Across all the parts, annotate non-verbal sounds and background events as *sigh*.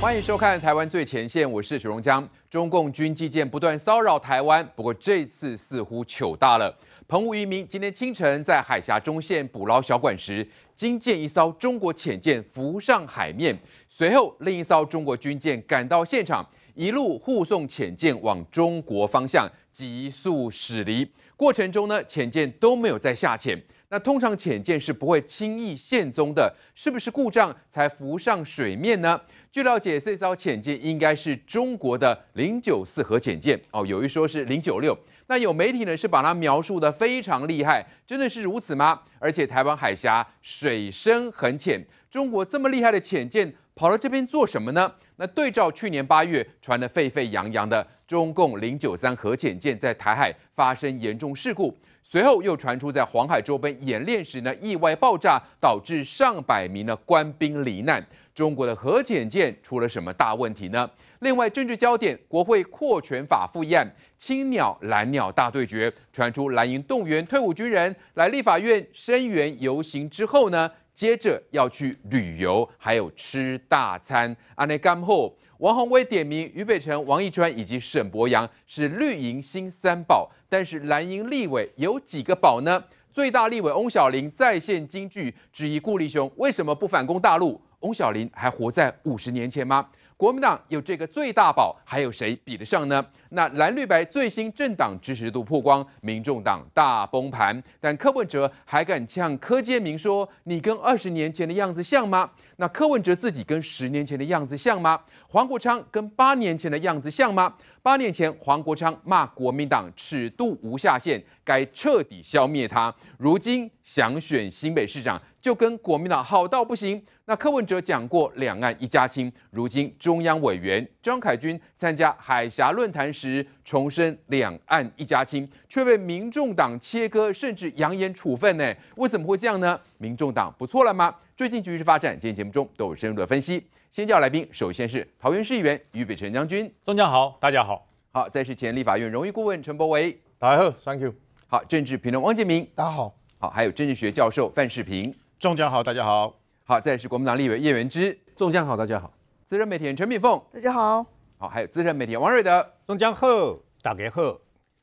欢迎收看《台湾最前线》，我是许荣江。中共军机舰不断骚扰台湾，不过这次似乎糗大了。澎湖渔民今天清晨在海峡中线捕捞小管时，惊见一艘中国潜舰浮上海面，随后另一艘中国军舰赶到现场，一路护送潜舰往中国方向急速驶离。过程中呢，潜舰都没有在下潜。那通常潜舰是不会轻易现踪的，是不是故障才浮上水面呢？据了解这 s l 潜舰应该是中国的零九四核潜舰哦，有一说是零九六。那有媒体呢是把它描述的非常厉害，真的是如此吗？而且台湾海峡水深很浅，中国这么厉害的潜舰跑到这边做什么呢？那对照去年八月传的沸沸扬扬的中共零九三核潜舰在台海发生严重事故，随后又传出在黄海周边演练时呢意外爆炸，导致上百名的官兵罹难。中国的核潜艇出了什么大问题呢？另外，政治焦点，国会扩权法复议案，青鸟蓝鸟大对决，传出蓝营动员退伍军人来立法院声援游行之后呢，接着要去旅游，还有吃大餐。阿内干后，王宏威点名于北辰、王义川以及沈博阳是绿营新三宝，但是蓝营立委有几个宝呢？最大立委翁小玲在线京剧质疑顾立雄为什么不反攻大陆？翁小玲还活在五十年前吗？国民党有这个最大宝，还有谁比得上呢？那蓝绿白最新政党支持度曝光，民众党大崩盘。但柯文哲还敢向柯建明说：“你跟二十年前的样子像吗？”那柯文哲自己跟十年前的样子像吗？黄国昌跟八年前的样子像吗？八年前，黄国昌骂国民党尺度无下限，该彻底消灭他。如今想选新北市长，就跟国民党好到不行。那柯文哲讲过“两岸一家亲”，如今中央委员张凯军参加海峡论坛时重申“两岸一家亲”，却被民众党切割，甚至扬言处分呢？为什么会这样呢？民众党不错了吗？最近局势发展，今天节目中都有深入的分析。先叫来宾，首先是桃园市议员余北辰将军，中将好，大家好。好，在是前立法院荣誉顾问陈柏维，大家好，Thank you。好，政治评论汪建民，大家好。好，还有政治学教授范世平，中将好，大家好。好，再是国民党立委叶元之，中将好，大家好。资深媒体人陈敏凤，大家好。好，还有资深媒体王瑞德，中将好，大家好。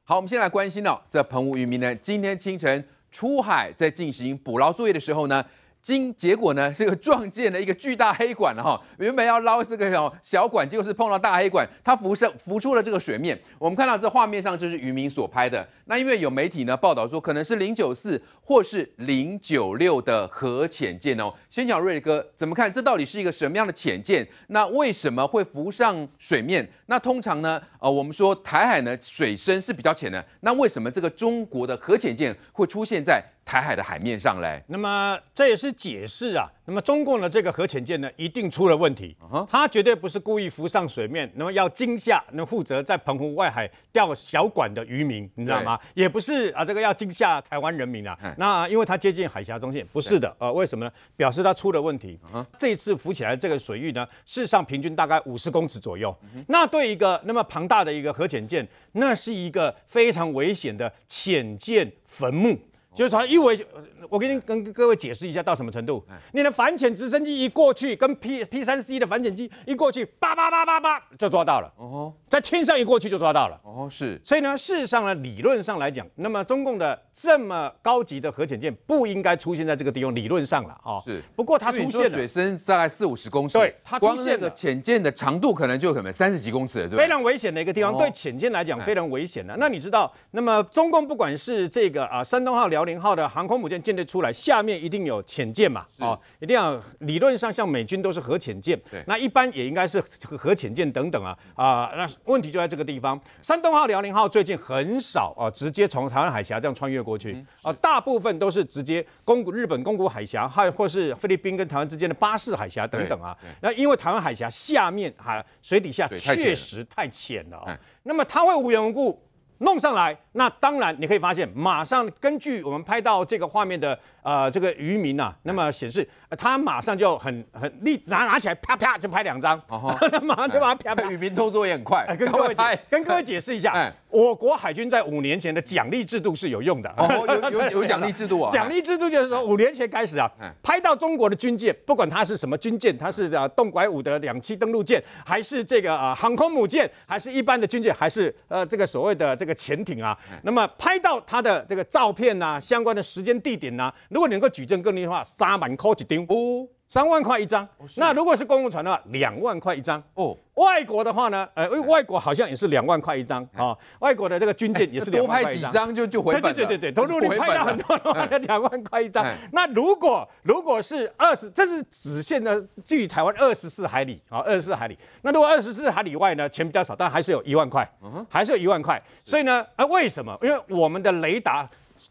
好，我们先来关心呢，这澎湖渔民呢，今天清晨出海在进行捕捞作业的时候呢。经结果呢，这个撞见了一个巨大黑管了哈，原本要捞这个小小管，果是碰到大黑管，它浮上浮出了这个水面。我们看到这画面上就是渔民所拍的。那因为有媒体呢报道说，可能是零九四。或是零九六的核潜舰哦，先讲瑞哥怎么看，这到底是一个什么样的潜舰？那为什么会浮上水面？那通常呢？呃，我们说台海呢水深是比较浅的，那为什么这个中国的核潜舰会出现在台海的海面上来？那么这也是解释啊。那么，中共的这个核潜舰呢，一定出了问题。它绝对不是故意浮上水面，那么要惊吓那负责在澎湖外海钓小管的渔民，你知道吗？也不是啊，这个要惊吓台湾人民啊。那因为它接近海峡中线，不是的，呃，为什么呢？表示它出了问题这一次浮起来这个水域呢，事实上平均大概五十公尺左右。那对一个那么庞大的一个核潜舰，那是一个非常危险的潜舰坟墓。就是从因为，我跟你跟各位解释一下到什么程度，你的反潜直升机一过去，跟 P P 三 C 的反潜机一过去，叭叭叭叭叭就抓到了。哦，在天上一过去就抓到了。哦，是。所以呢，事实上呢，理论上来讲，那么中共的这么高级的核潜舰不应该出现在这个地方，理论上了啊。是。不过它出现了。水深大概四五十公尺，对，它出现。了。个潜舰的长度可能就可能三十几公尺，对。非常危险的一个地方，对潜舰来讲非常危险的。那你知道，那么中共不管是这个啊，山东号辽。零号的航空母舰舰队出来，下面一定有潜舰嘛？哦，一定要理论上像美军都是核潜舰，那一般也应该是核潜舰等等啊啊！那问题就在这个地方。山东号、辽宁号最近很少啊，直接从台湾海峡这样穿越过去啊，大部分都是直接攻日本宫古海峡，还或是菲律宾跟台湾之间的巴士海峡等等啊。那因为台湾海峡下面海水底下确实太浅了，那么它会无缘无故？弄上来，那当然你可以发现，马上根据我们拍到这个画面的呃这个渔民呐，那么显示他马上就很很立拿拿起来啪啪就拍两张，哦、*laughs* 马上就把它啪啪。*laughs* 渔民动作也很快，跟各位 *laughs* 解跟各位解释一下，哎，我国海军在五年前的奖励制度是有用的，哦，有有有奖励制度啊，奖励制度就是说五年前开始啊，拍到中国的军舰，不管它是什么军舰，它是啊动拐五的两栖登陆舰，还是这个啊航空母舰，还是一般的军舰，还是呃这个所谓的这。这个潜艇啊，那么拍到它的这个照片呐，相关的时间地点呐，如果你能够举证更害的话，万满一子哦三万块一张，那如果是公共船的话，两万块一张。哦，外国的话呢？呃，外国好像也是两万块一张啊。外国的这个军舰也是 *laughs* 多拍几张就就回本了。对对对对，*laughs* 投入你拍到很多的话，两万块一张。那如果如果是二十，这是只限的，距离台湾二十四海里啊，二十四海里。那如果二十四海里外呢，钱比较少，但还是有一万块，还是有一万块。所以呢，啊，为什么？因为我们的雷达，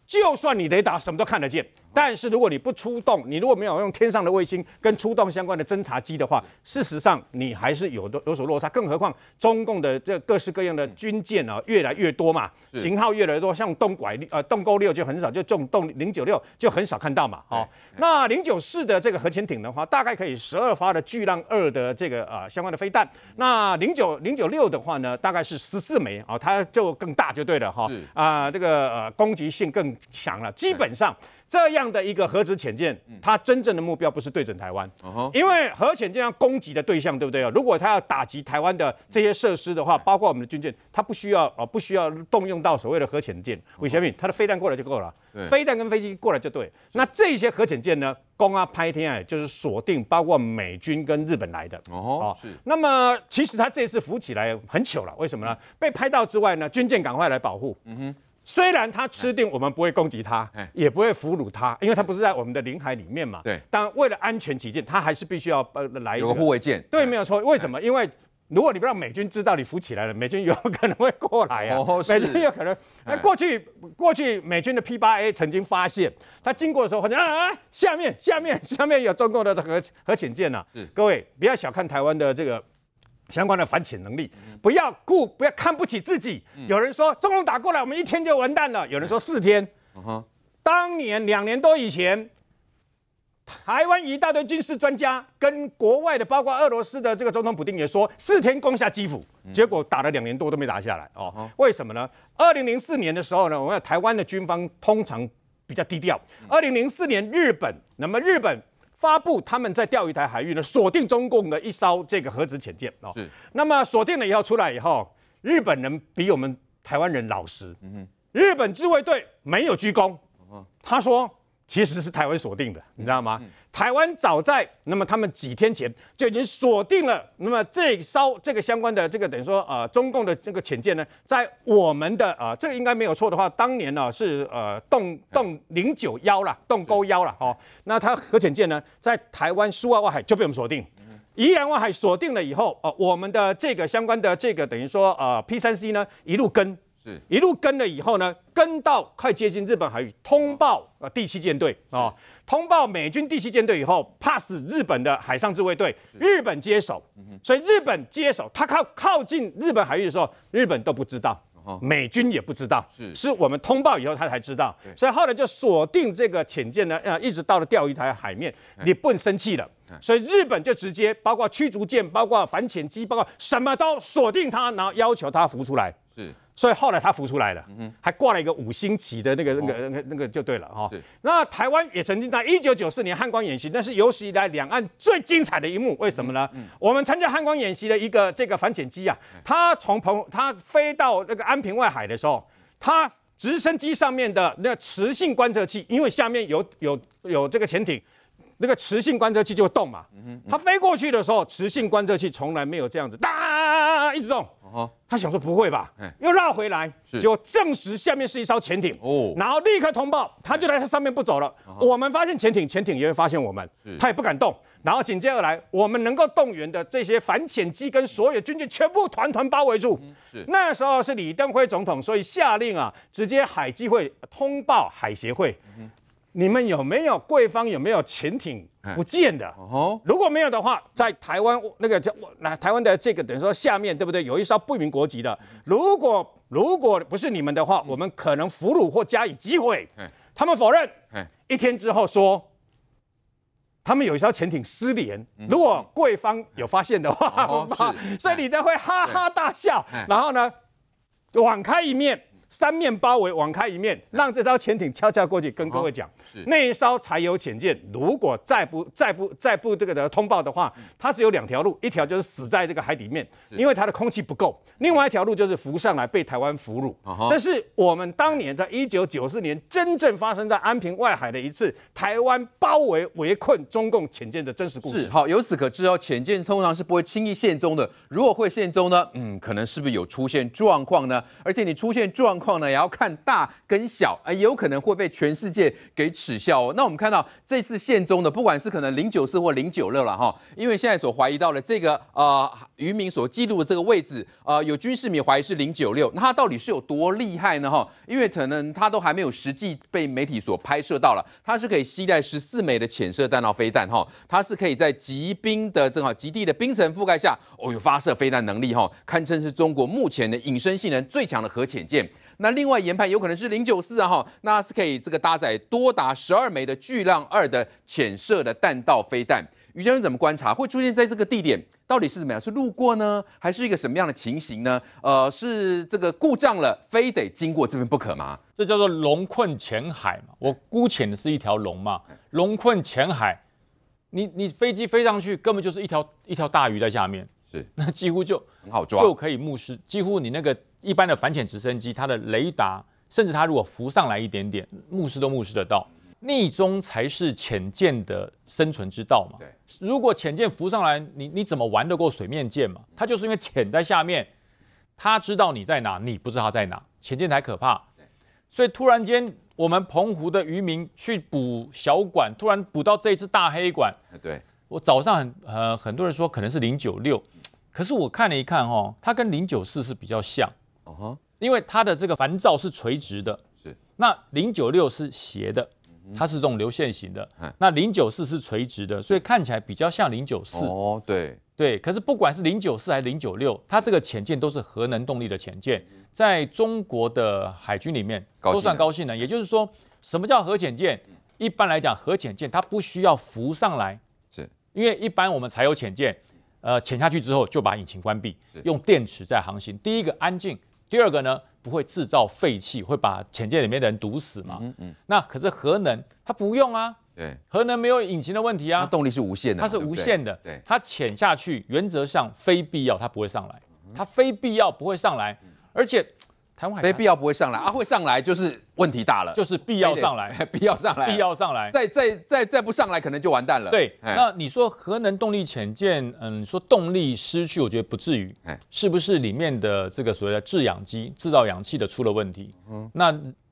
就算你雷达什么都看得见。但是如果你不出动，你如果没有用天上的卫星跟出动相关的侦察机的话，事实上你还是有的有所落差。更何况中共的这各式各样的军舰啊越来越多嘛，型号越来越多，像动拐呃动勾六就很少，就中动零九六就很少看到嘛哦，那零九四的这个核潜艇的话，大概可以十二发的巨浪二的这个呃相关的飞弹。那零九零九六的话呢，大概是十四枚啊，它就更大就对了哈啊这个呃攻击性更强了，基本上。这样的一个核子潜舰，它真正的目标不是对准台湾，因为核潜舰要攻击的对象，对不对啊？如果它要打击台湾的这些设施的话，包括我们的军舰，它不需要啊，不需要动用到所谓的核潜舰。为什么？它的飞弹过来就够了，飞弹跟飞机过来就对。那这些核潜舰呢，攻啊、拍天啊，就是锁定包括美军跟日本来的。哦，那么其实他这次浮起来很糗了，为什么呢？被拍到之外呢，军舰赶快来保护。嗯哼。虽然他吃定我们不会攻击他，也不会俘虏他，因为他不是在我们的领海里面嘛。对。但为了安全起见，他还是必须要来一个护卫舰。对，没有错。为什么？因为如果你不让美军知道你浮起来了，美军有可能会过来啊。哦，美军有可能。那过去过去美军的 P8A 曾经发现，他经过的时候好像啊啊，下面下面下面有中共的核核潜舰呐。是。各位不要小看台湾的这个。相关的反潜能力，不要顾，不要看不起自己。有人说，中共打过来，我们一天就完蛋了。有人说，四天。当年两年多以前，台湾一大堆军事专家跟国外的，包括俄罗斯的这个总统普京也说，四天攻下基辅，结果打了两年多都没打下来哦。为什么呢？二零零四年的时候呢，我们台湾的军方通常比较低调。二零零四年日本，那么日本。发布他们在钓鱼台海域呢，锁定中共的一艘这个核子潜舰哦。那么锁定了以后出来以后，日本人比我们台湾人老实。嗯日本自卫队没有鞠躬。他说。其实是台湾锁定的，你知道吗？台湾早在那么他们几天前就已经锁定了，那么这艘这个相关的这个等于说呃中共的这个潜舰呢，在我们的呃这个应该没有错的话，当年呢是呃洞洞零九幺了，洞沟幺了哦。那它核潜舰呢，在台湾苏澳外海就被我们锁定，宜兰外海锁定了以后，呃我们的这个相关的这个等于说呃 P 三 C 呢一路跟。是一路跟了以后呢，跟到快接近日本海域，通报呃第七舰队啊，通报美军第七舰队以后，怕死日本的海上自卫队，日本接手，所以日本接手，他靠靠近日本海域的时候，日本都不知道，美军也不知道，是是我们通报以后他才知道，所以后来就锁定这个潜舰呢，呃，一直到了钓鱼台海面，你不能生气了，所以日本就直接包括驱逐舰，包括反潜机，包括什么都锁定他，然后要求他浮出来，是。所以后来他浮出来了，嗯，还挂了一个五星旗的那个那个那个就对了哈。那台湾也曾经在一九九四年汉光演习，那是有史以来两岸最精彩的一幕。为什么呢？我们参加汉光演习的一个这个反潜机啊，它从澎它飞到那个安平外海的时候，它直升机上面的那个磁性观测器，因为下面有有有这个潜艇，那个磁性观测器就会动嘛。它飞过去的时候，磁性观测器从来没有这样子哒一直动。他想说不会吧，又绕回来，结果证实下面是一艘潜艇然后立刻通报，他就在这上面不走了。我们发现潜艇，潜艇也会发现我们，他也不敢动。然后紧接而来，我们能够动员的这些反潜机跟所有军舰全部团团包围住。那时候是李登辉总统，所以下令啊，直接海基会通报海协会，你们有没有贵方有没有潜艇？不见的，如果没有的话，在台湾那个叫那台湾的这个等于说下面对不对？有一艘不明国籍的，如果如果不是你们的话，我们可能俘虏或加以击毁。他们否认，一天之后说，他们有一艘潜艇失联。如果贵方有发现的话，所以你都会哈哈大笑，然后呢，网开一面。三面包围，网开一面，让这艘潜艇悄悄过去。跟各位讲，那一艘柴油潜舰如果再不再不再不这个的通报的话，它只有两条路：一条就是死在这个海里面，因为它的空气不够；另外一条路就是浮上来被台湾俘虏。这是我们当年在一九九四年真正发生在安平外海的一次台湾包围围困中共潜舰的真实故事。好，由此可知哦，潜舰通常是不会轻易现踪的。如果会现踪呢？嗯，可能是不是有出现状况呢？而且你出现状况呢也要看大跟小啊，也有可能会被全世界给耻笑哦。那我们看到这次宪宗的，不管是可能零九四或零九六了哈，因为现在所怀疑到的这个呃渔民所记录的这个位置呃，有军事迷怀疑是零九六，那它到底是有多厉害呢哈？因为可能它都还没有实际被媒体所拍摄到了，它是可以携带十四枚的潜射弹道飞弹哈，它是可以在极冰的正好极地的冰层覆盖下哦有发射飞弹能力哈，堪称是中国目前的隐身性能最强的核潜舰。那另外研判有可能是零九四啊哈，那是可以这个搭载多达十二枚的巨浪二的潜射的弹道飞弹。余先生怎么观察？会出现在这个地点，到底是怎么样？是路过呢，还是一个什么样的情形呢？呃，是这个故障了，非得经过这边不可吗？这叫做龙困浅海嘛。我姑浅的是一条龙嘛，龙困浅海，你你飞机飞上去，根本就是一条一条大鱼在下面，是那几乎就很好抓，就可以目视，几乎你那个。一般的反潜直升机，它的雷达，甚至它如果浮上来一点点，目视都目视得到。逆中才是潜舰的生存之道嘛。对，如果潜舰浮上来，你你怎么玩得过水面舰嘛？它就是因为潜在下面，他知道你在哪，你不知道他在哪。潜舰才可怕。所以突然间，我们澎湖的渔民去捕小管，突然捕到这一只大黑管。对，我早上很呃很多人说可能是零九六，可是我看了一看哦，它跟零九四是比较像。哦哈，因为它的这个烦躁是垂直的，是那零九六是斜的，它是这种流线型的。那零九四是垂直的，所以看起来比较像零九四。哦，对对。可是不管是零九四还是零九六，它这个潜舰都是核能动力的潜舰，在中国的海军里面都算高性能。也就是说，什么叫核潜舰？一般来讲，核潜舰它不需要浮上来，是因为一般我们才有潜舰，呃，潜下去之后就把引擎关闭，用电池在航行。第一个安静。第二个呢，不会制造废气，会把潜艇里面的人毒死嘛？嗯嗯。那可是核能，它不用啊。对，核能没有引擎的问题啊，动力是无限的，它是无限的。对，它潜下去，原则上非必要，它不会上来，它非必要不会上来，而且。台湾没必要不会上来啊，会上来就是问题大了，就是必要上来，*laughs* 必要上来，必要上来，再再再再不上来可能就完蛋了。对，那你说核能动力潜舰，嗯，说动力失去，我觉得不至于，是不是里面的这个所谓的制氧机制造氧气的出了问题？嗯，那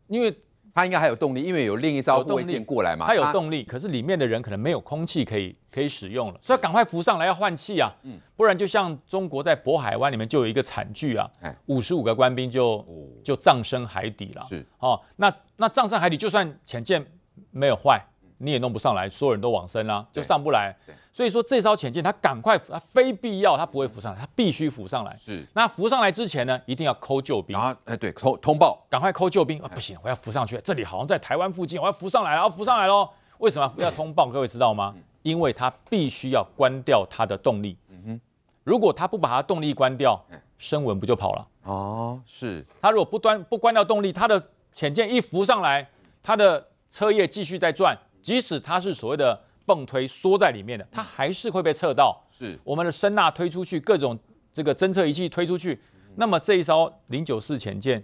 因为。他应该还有动力，因为有另一艘护卫舰过来嘛。他有动力，可是里面的人可能没有空气可以可以使用了，所以赶快浮上来要换气啊！嗯，不然就像中国在渤海湾里面就有一个惨剧啊，五十五个官兵就就葬身海底了。是哦，那那葬身海底，就算潜艇没有坏，你也弄不上来，所有人都往生了，就上不来。所以说这艘潜舰它赶快，它非必要，它不会浮上来，它必须浮上来。是。那浮上来之前呢，一定要抠救兵。啊，哎，对，通通报，赶快抠救兵。不行，我要浮上去，这里好像在台湾附近，我要浮上来，要浮上来喽。为什么要通报？各位知道吗？因为它必须要关掉它的动力。嗯哼。如果它不把它动力关掉，声纹不就跑了？哦，是。它如果不端不关掉动力，它的潜舰一浮上来，它的车叶继续在转，即使它是所谓的。泵推缩在里面的，它还是会被测到。是我们的声呐推出去，各种这个侦测仪器推出去，那么这一艘零九四潜舰，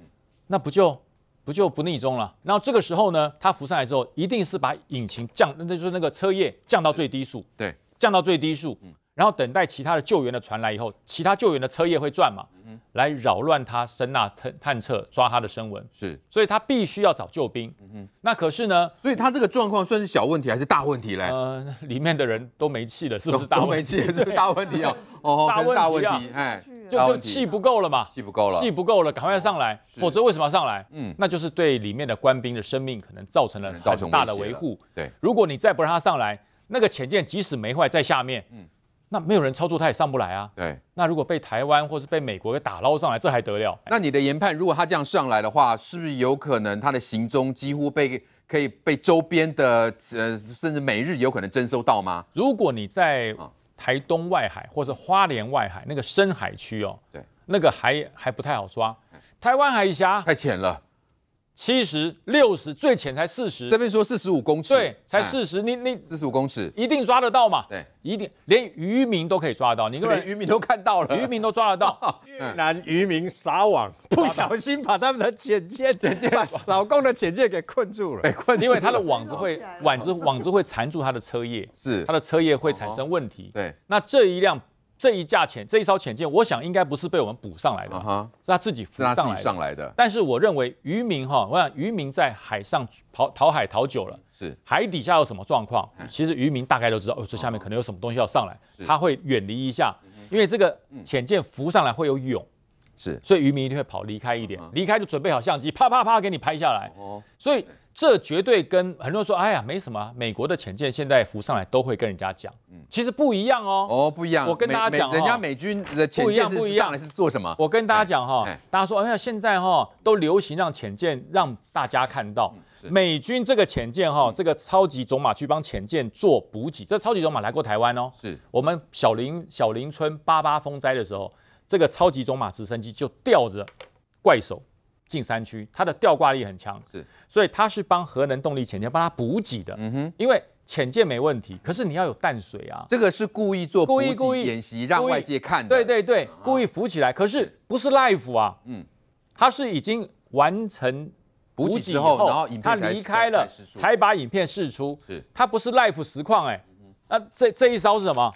那不就不就不逆中了？然后这个时候呢，它浮上来之后，一定是把引擎降，那就是那个车叶降到最低速，对，降到最低速。嗯。然后等待其他的救援的船来以后，其他救援的车业会转嘛？嗯，来扰乱他声呐探探测抓他的声纹，是。所以他必须要找救兵。嗯那可是呢？所以他这个状况算是小问题还是大问题嘞？呃，*laughs* 里面的人都没气了，是不是？都没气，*laughs* 是大问题啊！哦，大问题哎，就就气不够了嘛？气不够了，气不够了，赶快上来，否则为什么要上来？嗯，那就是对里面的官兵的生命可能造成了很大的维护。对，如果你再不让他上来，那个潜舰即使没坏，在下面，嗯。那没有人操作，他也上不来啊。对，那如果被台湾或是被美国给打捞上来，这还得了？那你的研判，如果他这样上来的话，是不是有可能他的行踪几乎被可以被周边的呃，甚至美日有可能征收到吗？如果你在台东外海或是花莲外海那个深海区哦，对，那个还还不太好抓。台湾海峡太浅了。七十、六十，最浅才四十。这边说四十五公尺，对，才四十。你你四十五公尺，一定抓得到嘛？对，一定。连渔民都可以抓得到。你各渔民都看到了，渔民都抓得到。*laughs* 越南渔民撒网，*laughs* 不小心把他们的浅见，把 *laughs* 老公的浅见给困住了。被困住，因为他的网子会网子网子会缠住他的车叶，是他的车叶会产生问题。对，那这一辆。这一架潜，这一艘潜舰，我想应该不是被我们补上来的，是他自己浮上来，上来的。但是我认为渔民哈，我想渔民在海上跑淘海淘久了，是海底下有什么状况，其实渔民大概都知道，哦，这下面可能有什么东西要上来，他会远离一下，因为这个潜舰浮上来会有涌。是，所以渔民一定会跑离开一点，离开就准备好相机，啪啪啪给你拍下来。哦，所以这绝对跟很多人说，哎呀，没什么。美国的潜舰现在浮上来都会跟人家讲，嗯，其实不一样哦。哦，不一样。我跟大家讲，人家美军的潜舰是上来是做什么？我跟大家讲哈，大家说，哎呀，现在哈都流行让潜舰让大家看到。美军这个潜舰哈，这个超级种马去帮潜舰做补给。这超级种马来过台湾哦，是我们小林小林村八八风灾的时候。这个超级中马直升机就吊着怪兽进山区，它的吊挂力很强，是，所以它是帮核能动力潜艇帮它补给的，嗯哼，因为潜舰没问题，可是你要有淡水啊，这个是故意做补给演习，让外界看，对对对，故意浮起来，可是不是 l i f e 啊，嗯，它是已经完成补给之后，然后他离开了，才把影片释出，是，它不是 l i f e 实况，哎，那这这一招是什么？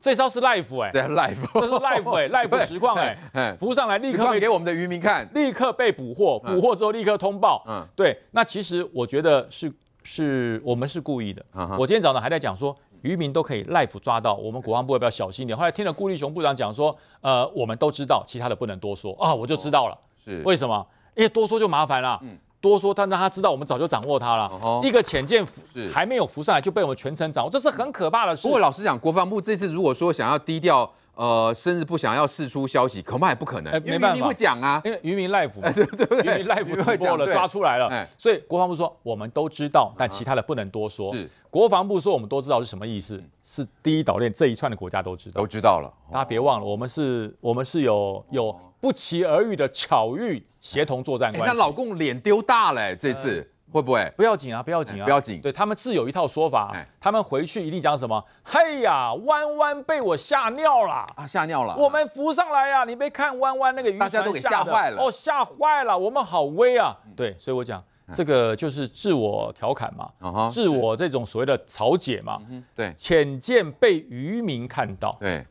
这招是 Live 哎，对，Live，这是 Live 哎，*laughs* Live 实况哎，哎，浮上来立刻给我们的渔民看，立刻被捕获，捕获之后立刻通报。嗯，对，那其实我觉得是是，我们是故意的。我今天早上还在讲说，渔民都可以 Live 抓到，我们国防部要不要小心点？后来听了顾立雄部长讲说，呃，我们都知道，其他的不能多说啊，我就知道了。是为什么？因为多说就麻烦了。嗯。多说他让他知道我们早就掌握他了。一个潜艇浮还没有浮上来就被我们全程掌握，这是很可怕的事。不过老实讲，国防部这次如果说想要低调，呃，甚至不想要释出消息，恐怕也不可能。没办法。不讲啊，因为渔民赖服，对对对，渔民赖服太多了，抓出来了。所以国防部说我们都知道，但其他的不能多说。是国防部说我们都知道是什么意思？是第一岛链这一串的国家都知道。都知道了，大家别忘了，我们是，我们是有有。不期而遇的巧遇协同作战，哎，那老公脸丢大了，这次会不会？不要紧啊，不要紧啊，不要紧。对他们自有一套说法，他们回去一定讲什么？嘿呀，弯弯被我吓尿了啊，吓尿了！我们浮上来呀，你没看弯弯那个鱼，大家都给吓坏了，哦，吓坏了，我们好威啊！对，所以我讲这个就是自我调侃嘛，自我这种所谓的草解嘛，对，浅见被渔民看到，对。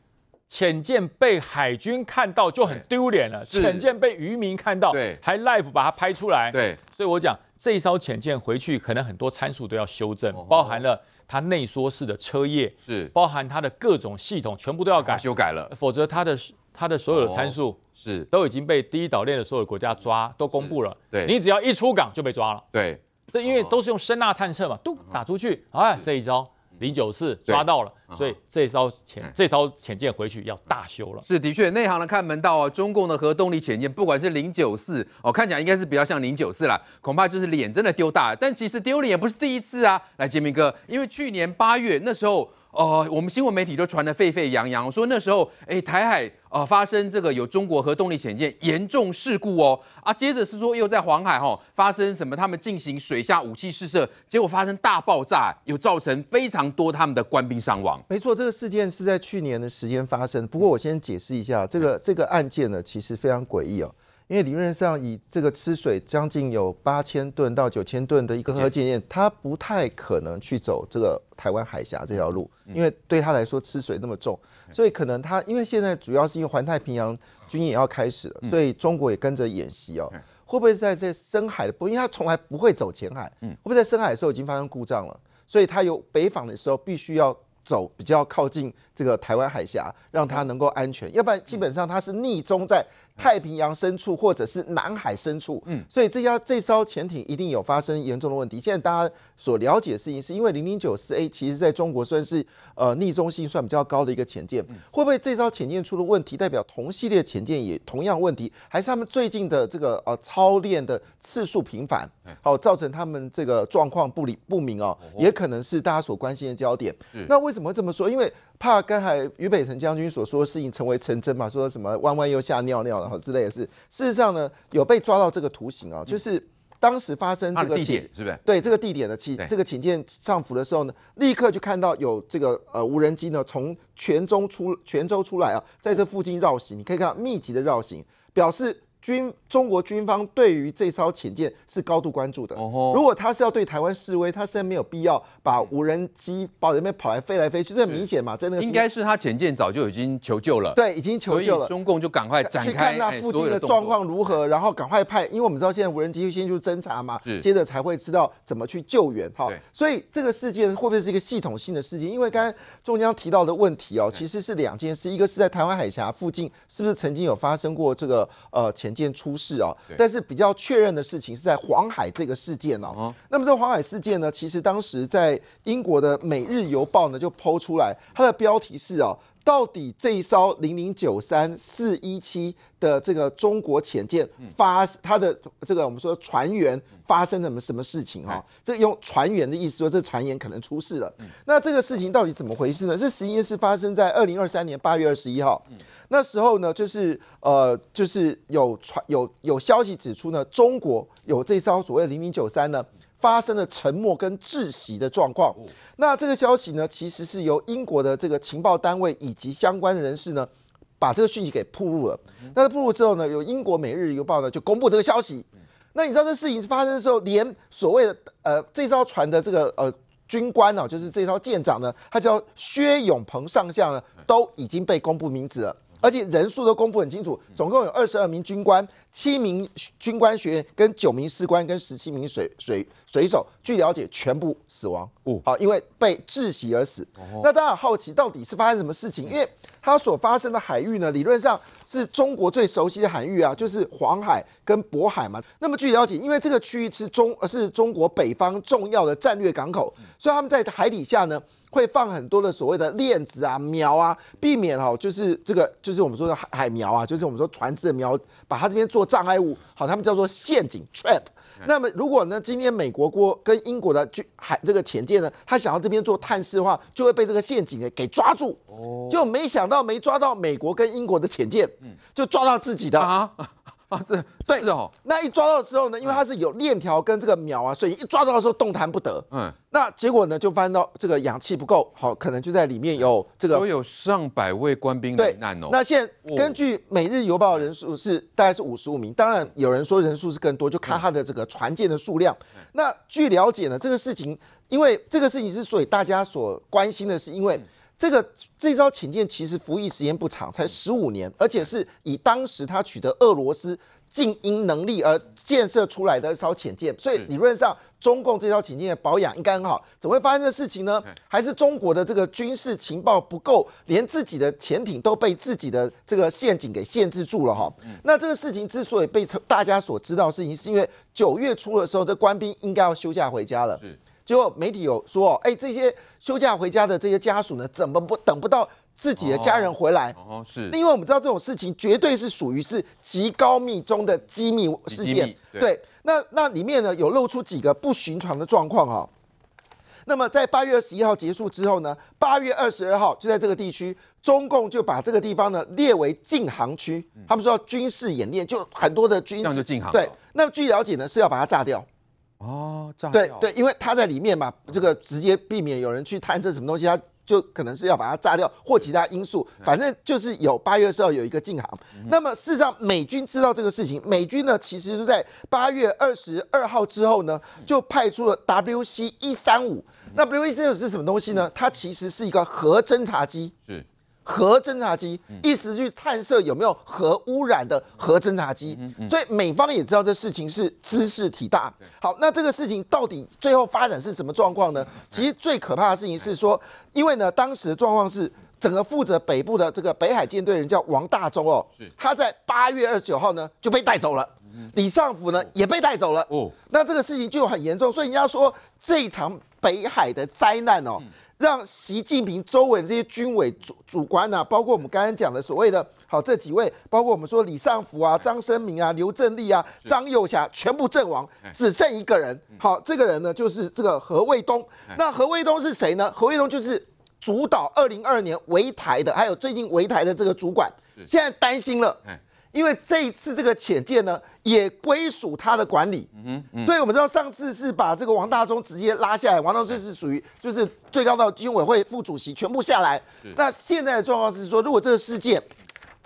潜舰被海军看到就很丢脸了。潜舰被渔民看到，对，还 live 把它拍出来，对。所以我讲这一艘潜舰回去，可能很多参数都要修正，包含了它内缩式的车叶，是，包含它的各种系统，全部都要改，修改了。否则它的它的所有的参数是都已经被第一岛链的所有国家抓都公布了。对，你只要一出港就被抓了。对，这因为都是用声呐探测嘛，都打出去啊，这一招。零九四抓到了，所以这艘潜这艘潜舰回去要大修了。是的确，内行的看门道哦，中共的核动力潜舰，不管是零九四哦，看起来应该是比较像零九四啦，恐怕就是脸真的丢大了。但其实丢脸也不是第一次啊。来，杰明哥，因为去年八月那时候哦，我们新闻媒体都传得沸沸扬扬，说那时候哎，台海。呃发生这个有中国核动力潜舰严重事故哦啊！接着是说又在黄海哈发生什么？他们进行水下武器试射，结果发生大爆炸，有造成非常多他们的官兵伤亡。没错，这个事件是在去年的时间发生。不过我先解释一下，这个这个案件呢，其实非常诡异哦。因为理论上以这个吃水将近有八千吨到九千吨的一个核检验，它不太可能去走这个台湾海峡这条路，因为对他来说吃水那么重，所以可能他因为现在主要是因为环太平洋军演要开始了，所以中国也跟着演习哦。会不会在这深海的，不，因为他从来不会走浅海，会不会在深海的时候已经发生故障了？所以它有北访的时候必须要走比较靠近这个台湾海峡，让它能够安全，要不然基本上它是逆中在。太平洋深处或者是南海深处，嗯，所以这艘这艘潜艇一定有发生严重的问题。现在大家所了解的事情，是因为零零九四 A 其实在中国算是呃逆中性算比较高的一个潜舰，会不会这艘潜舰出了问题，代表同系列潜舰也同样问题？还是他们最近的这个呃操练的次数频繁，好造成他们这个状况不理不明哦，也可能是大家所关心的焦点。那为什么这么说？因为。怕刚才俞北辰将军所说的事情成为成真嘛？说什么弯弯又吓尿尿了哈之类的事。事实上呢，有被抓到这个图形啊，就是当时发生这个地点，是不是？对这个地点的请这个请舰上浮的时候呢，立刻就看到有这个呃无人机呢从泉中出泉州出来啊，在这附近绕行，你可以看到密集的绕行，表示。军中国军方对于这艘潜舰是高度关注的。哦吼，如果他是要对台湾示威，他实在没有必要把无人机、把人们跑来飞来飞去，这明显嘛，真的。应该是他潜舰早就已经求救了，对，已经求救了。中共就赶快展开去看那附近的状况如何，然后赶快派，因为我们知道现在无人机先去侦查嘛，接着才会知道怎么去救援。哈。所以这个事件会不会是一个系统性的事件？因为刚刚中央提到的问题哦，其实是两件事，一个是在台湾海峡附近是不是曾经有发生过这个呃潜。件出事啊，但是比较确认的事情是在黄海这个事件哦。那么在黄海事件呢，其实当时在英国的《每日邮报》呢就剖出来，它的标题是哦。到底这一艘零零九三四一七的这个中国潜舰发它的这个我们说船员发生什么什么事情哈，这用船员的意思说，这船员可能出事了。那这个事情到底怎么回事呢？这实验是发生在二零二三年八月二十一号，那时候呢，就是呃，就是有传有有消息指出呢，中国有这艘所谓零零九三呢。发生了沉默跟窒息的状况。那这个消息呢，其实是由英国的这个情报单位以及相关的人士呢，把这个讯息给曝露了。但是曝露之后呢，有英国《每日邮报》呢就公布这个消息。那你知道这事情发生的时候，连所谓的呃这艘船的这个呃军官哦，就是这艘舰长呢，他叫薛永鹏上校呢，都已经被公布名字了。而且人数都公布很清楚，总共有二十二名军官、七名军官学员、跟九名士官、跟十七名水水水手。据了解，全部死亡。哦，好，因为被窒息而死。那大家好奇到底是发生什么事情？因为它所发生的海域呢，理论上是中国最熟悉的海域啊，就是黄海跟渤海嘛。那么据了解，因为这个区域是中呃是中国北方重要的战略港口，所以他们在海底下呢。会放很多的所谓的链子啊、苗啊，避免哈，就是这个，就是我们说的海海苗啊，就是我们说船只的苗，把它这边做障碍物，好，他们叫做陷阱 （trap）。那么，如果呢，今天美国国跟英国的军海这个潜舰呢，他想要这边做探视的话，就会被这个陷阱给抓住。哦，就没想到没抓到美国跟英国的潜舰，就抓到自己的啊。啊，这对哦，那一抓到的时候呢，因为它是有链条跟这个苗啊，所以一抓到的时候动弹不得。嗯，那结果呢就发现到这个氧气不够，好，可能就在里面有这个都有上百位官兵罹难哦。那现根据《每日邮报》人数是大概是五十五名，当然有人说人数是更多，就看它的这个船舰的数量。那据了解呢，这个事情，因为这个事情之所以大家所关心的是因为。这个这艘潜舰其实服役时间不长，才十五年，而且是以当时它取得俄罗斯静音能力而建设出来的一艘潜舰，所以理论上中共这艘潜舰的保养应该很好，怎么会发生这事情呢？还是中国的这个军事情报不够，连自己的潜艇都被自己的这个陷阱给限制住了哈？那这个事情之所以被大家所知道，事情是因为九月初的时候，这官兵应该要休假回家了。就媒体有说，哎，这些休假回家的这些家属呢，怎么不等不到自己的家人回来？哦，是。另外，我们知道这种事情绝对是属于是极高密中的机密事件。对，那那里面呢，有露出几个不寻常的状况哈。那么，在八月二十一号结束之后呢，八月二十二号就在这个地区，中共就把这个地方呢列为禁航区。他们说军事演练，就很多的军事这样就禁航。对，那据了解呢是要把它炸掉。哦，炸对对，因为它在里面嘛，这个直接避免有人去探测什么东西，它就可能是要把它炸掉或其他因素，反正就是有八月十号有一个进航。那么事实上，美军知道这个事情，美军呢其实是在八月二十二号之后呢，就派出了 WC 一三五。那 WC 一三五是什么东西呢？它其实是一个核侦察机。是。核侦察机，意思去探测有没有核污染的核侦察机，所以美方也知道这事情是知识体大。好，那这个事情到底最后发展是什么状况呢？其实最可怕的事情是说，因为呢，当时的状况是整个负责北部的这个北海舰队人叫王大中哦，他在八月二十九号呢就被带走了，李尚福呢也被带走了，哦，那这个事情就很严重，所以人家说这场北海的灾难哦。让习近平周围这些军委主主官呐，包括我们刚刚讲的所谓的好这几位，包括我们说李尚福啊、张升明啊、刘振利啊、张幼霞全部阵亡，只剩一个人。好，这个人呢就是这个何卫东。那何卫东是谁呢？何卫东就是主导二零二二年围台的，还有最近围台的这个主管，现在担心了。因为这一次这个浅见呢，也归属他的管理，所以我们知道上次是把这个王大中直接拉下来，王大中是属于就是最高到军委会副主席全部下来。那现在的状况是说，如果这个事件，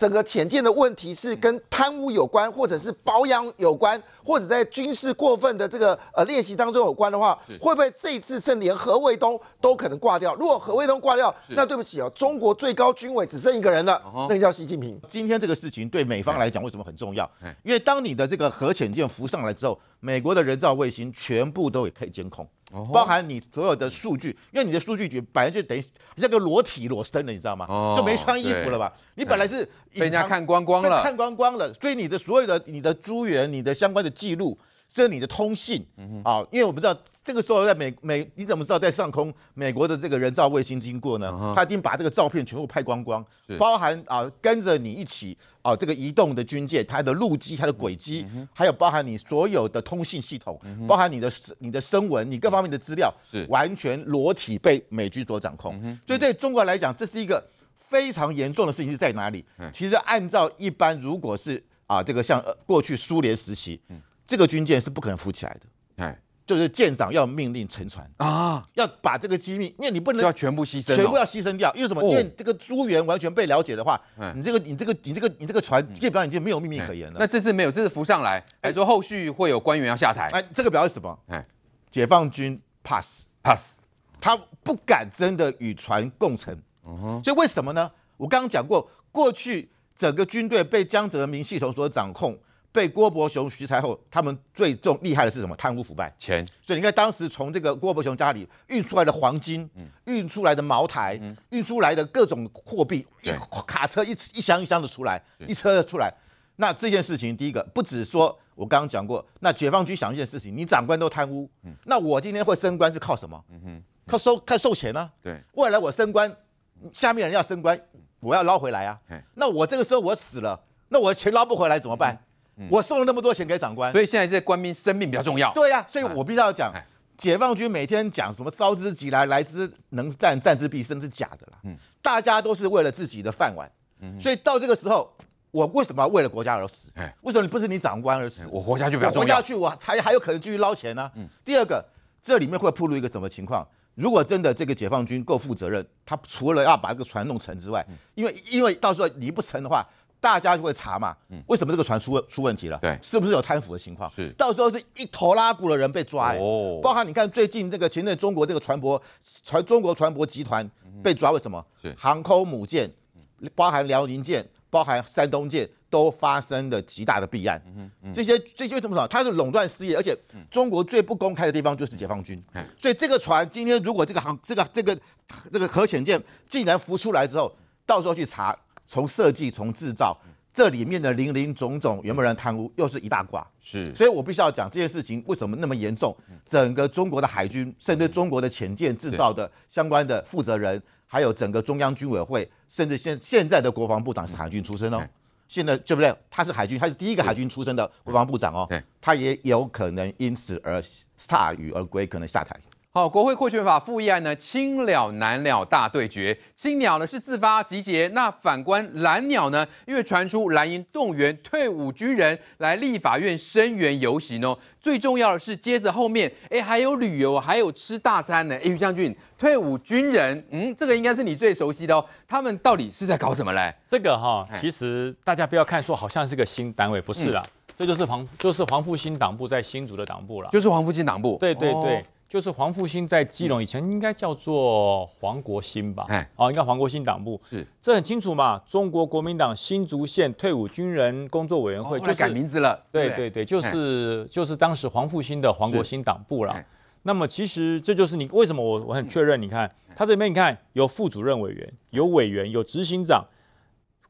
整个潜舰的问题是跟贪污有关，或者是包养有关，或者在军事过分的这个呃练习当中有关的话，会不会这次甚至连何卫东都可能挂掉？如果何卫东挂掉，那对不起哦，中国最高军委只剩一个人了，那个叫习近平。今天这个事情对美方来讲为什么很重要？因为当你的这个核潜舰浮上来之后，美国的人造卫星全部都可以监控。包含你所有的数据，因为你的数据局本来就等于你像个裸体裸身的，你知道吗？哦，就没穿衣服了吧？你本来是被人家看光光了，看光光了，所以你的所有的你的资源、你的相关的记录。这以你的通信啊，因为我不知道这个时候在美美，你怎么知道在上空美国的这个人造卫星经过呢？他已经把这个照片全部拍光光，包含啊跟着你一起啊这个移动的军舰，它的路基、它的轨迹，还有包含你所有的通信系统，包含你的你的声纹、你各方面的资料，是完全裸体被美军所掌控。所以对中国来讲，这是一个非常严重的事情是在哪里？其实按照一般，如果是啊这个像过去苏联时期。这个军舰是不可能浮起来的，哎，就是舰长要命令沉船啊，要把这个机密，因为你不能要全部牺牲，全部要牺牲掉，因为什么？因为这个朱元完全被了解的话，你这个你这个你这个你这个船基本上已经没有秘密可言了。那这次没有，这次浮上来，还说后续会有官员要下台，哎，这个表示什么？哎，解放军 pass pass，他不敢真的与船共乘。所以为什么呢？我刚刚讲过，过去整个军队被江泽民系统所掌控。被郭伯雄、徐才厚他们最重厉害的是什么？贪污腐败钱。所以你看，当时从这个郭伯雄家里运出来的黄金，嗯，运出来的茅台，运出来的各种货币，卡车一一箱一箱的出来，一车的出来。那这件事情，第一个不止说，我刚刚讲过，那解放军想一件事情，你长官都贪污，那我今天会升官是靠什么？靠收靠收钱呢？对，未来我升官，下面人要升官，我要捞回来啊。那我这个时候我死了，那我的钱捞不回来怎么办？我送了那么多钱给长官，所以现在这官兵生命比较重要。对呀，所以我必须要讲，解放军每天讲什么“召之即来，来之能战，战之必胜”是假的啦。嗯，大家都是为了自己的饭碗。嗯，所以到这个时候，我为什么要为了国家而死？为什么你不是你长官而死？我活下去比较重要。活下去，我才还有可能继续捞钱呢。嗯，第二个，这里面会铺露一个什么情况？如果真的这个解放军够负责任，他除了要把这个船弄沉之外，因为因为到时候你不沉的话。大家就会查嘛，为什么这个船出出问题了？对，是不是有贪腐的情况？是，到时候是一头拉骨的人被抓。哦，包含你看最近这个前阵中国这个船舶、船中国船舶集团被抓，为什么？是航空母舰，包含辽宁舰，包含山东舰都发生了极大的弊案。嗯嗯，这些这些为什么？它是垄断事业，而且中国最不公开的地方就是解放军。所以这个船今天如果这个航这个这个这个核潜舰既然浮出来之后，到时候去查。从设计从制造，这里面的零零总总，有没有人贪污，又是一大挂。是，所以我必须要讲这件事情为什么那么严重。整个中国的海军，甚至中国的潜舰制造的相关的负责人，还有整个中央军委会，甚至现现在的国防部长是海军出身哦。现在对不对？他是海军，他是第一个海军出身的国防部长哦。他也有可能因此而铩羽而归，可能下台。好，国会扩权法复议案呢，青鸟、蓝鸟大对决。青鸟呢是自发集结，那反观蓝鸟呢，因为传出蓝营动员退伍军人来立法院声援游行哦。最重要的是，接着后面，哎，还有旅游，还有吃大餐呢。哎，将军，退伍军人，嗯，这个应该是你最熟悉的哦。他们到底是在搞什么嘞？这个哈，其实大家不要看说好像是个新单位，不是啦，这就是黄，就是黄复兴党部在新竹的党部了，就是黄复兴党部。对对对。就是黄复兴在基隆，以前应该叫做黄国兴吧？哎，哦，应该黄国兴党部是这很清楚嘛？中国国民党新竹县退伍军人工作委员会就改名字了。对对对，就是就是当时黄复兴的黄国兴党部了。那么其实这就是你为什么我我很确认，你看他这边，你看有副主任委员，有委员，有执行长。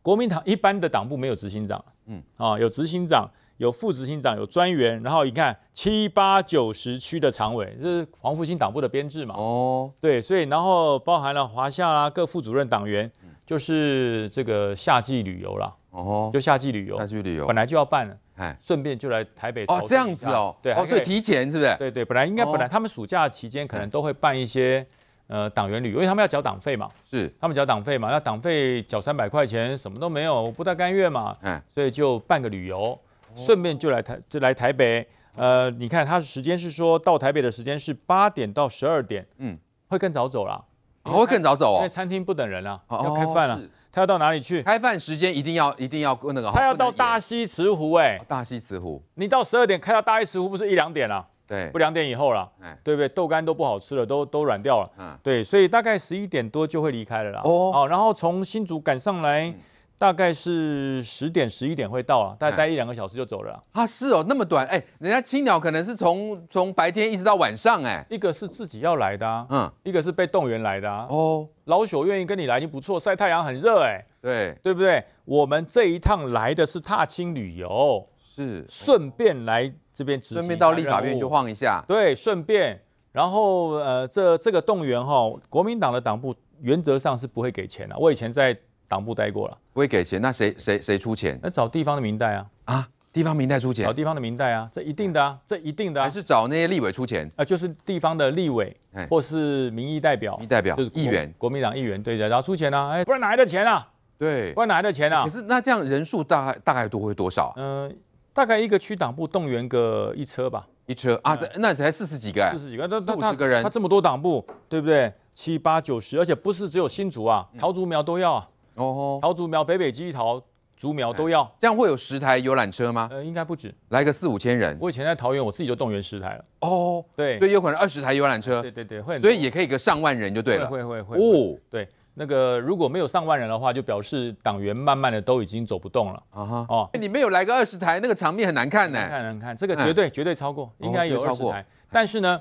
国民党一般的党部没有执行长，嗯，啊，有执行长。有副执行长，有专员，然后你看七八九十区的常委，这是黄复兴党部的编制嘛？哦，对，所以然后包含了华夏啦各副主任党员，就是这个夏季旅游啦。哦，就夏季旅游，夏季旅游本来就要办，哎，顺便就来台北。哦，这样子哦，对，所以提前是不是？对对，本来应该本来他们暑假期间可能都会办一些呃党员旅游，因为他们要缴党费嘛。是，他们缴党费嘛，那党费缴三百块钱什么都没有，不太甘愿嘛。嗯，所以就办个旅游。顺便就来台，就来台北。呃，你看他时间是说到台北的时间是八点到十二点，嗯，会更早走啦，哦、会更早走哦，因为餐厅不等人了，要开饭了。他要到哪里去？开饭时间一定要，一定要那个。他要到大溪慈湖哎，大溪慈湖。你到十二点开到大溪慈湖，不是一两点了？对，不两点以后了，对不对？豆干都不好吃了，都都软掉了。嗯，对，所以大概十一点多就会离开了啦。哦，然后从新竹赶上来。大概是十点十一点会到了，大概待一两个小时就走了啊。啊，是哦，那么短，哎，人家青鸟可能是从从白天一直到晚上，哎，一个是自己要来的，嗯，一个是被动员来的啊。哦，老朽愿意跟你来已经不错，晒太阳很热，哎，对，对不对？我们这一趟来的是踏青旅游，是顺便来这边，顺便到立法院去晃一下，对，顺便。然后呃，这这个动员哈，国民党的党部原则上是不会给钱的。我以前在。党部待过了，不会给钱，那谁谁谁出钱？那找地方的民代啊，啊，地方民代出钱，找地方的民代啊，这一定的啊，这一定的，还是找那些立委出钱啊，就是地方的立委，或是民意代表，代表就是议员，国民党议员，对的，然后出钱呢，哎，不然哪来的钱啊？对，不然哪来的钱啊？可是那这样人数大概大概都会多少？嗯，大概一个区党部动员个一车吧，一车啊，这那才四十几个，四十几个，那他他这么多党部，对不对？七八九十，而且不是只有新竹啊，桃竹苗都要啊。哦，桃竹苗、北北基桃竹苗都要，这样会有十台游览车吗？呃，应该不止，来个四五千人。我以前在桃园，我自己就动员十台了。哦，对，以有可能二十台游览车，对对对，会，所以也可以个上万人就对了。会会会。哦，对，那个如果没有上万人的话，就表示党员慢慢的都已经走不动了。啊哈，哦，你没有来个二十台，那个场面很难看呢。很难看，这个绝对绝对超过，应该有二十台。但是呢，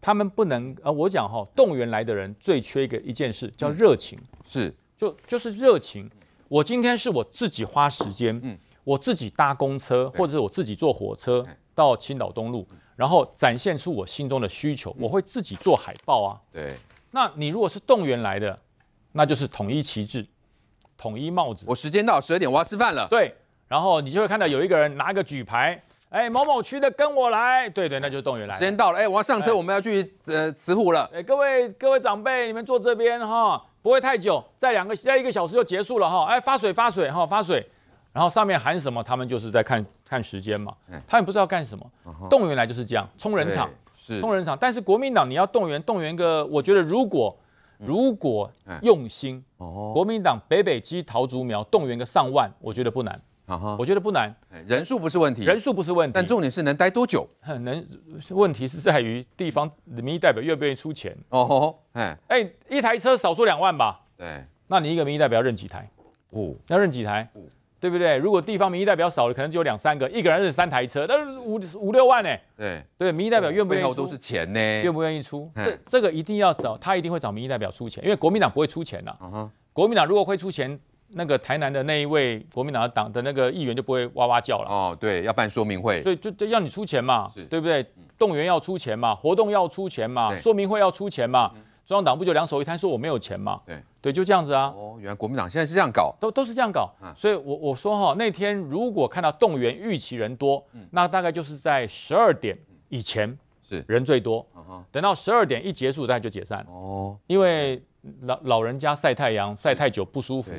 他们不能，呃，我讲哈，动员来的人最缺一个一件事，叫热情。是。就就是热情，我今天是我自己花时间，嗯，我自己搭公车或者是我自己坐火车到青岛东路，然后展现出我心中的需求，我会自己做海报啊。对，那你如果是动员来的，那就是统一旗帜，统一帽子。我时间到十二点，我要吃饭了。对，然后你就会看到有一个人拿个举牌，哎，某某区的跟我来。对对，那就是动员来。时间到了，哎，我要上车，我们要去呃慈湖了。哎，各位各位长辈，你们坐这边哈。不会太久，在两个，在一个小时就结束了哈。哎，发水发水哈，发水，然后上面喊什么，他们就是在看看时间嘛。他们不知道干什么。动员来就是这样，冲人场，冲人场。但是国民党你要动员，动员个，我觉得如果如果用心国民党北北基桃竹苗动员个上万，我觉得不难。我觉得不难，人数不是问题，人数不是问题，但重点是能待多久？能，问题是在于地方民意代表愿不愿意出钱。哦，哎哎，一台车少说两万吧。对，那你一个民意代表认几台？五，要认几台？五，对不对？如果地方民意代表少了，可能只有两三个，一个人认三台车，那是五五六万呢。对对，民意代表愿不愿意出？都是钱呢？愿不愿意出？这这个一定要找，他一定会找民意代表出钱，因为国民党不会出钱的、啊国民党如果会出钱。那个台南的那一位国民党党的那个议员就不会哇哇叫了哦，对，要办说明会，所以就就要你出钱嘛，对不对？动员要出钱嘛，活动要出钱嘛，说明会要出钱嘛。中央党不就两手一摊说我没有钱嘛？对对，就这样子啊。哦，原来国民党现在是这样搞，都都是这样搞。所以，我我说哈，那天如果看到动员预期人多，那大概就是在十二点以前是人最多。等到十二点一结束，大家就解散。哦，因为老老人家晒太阳晒太久不舒服。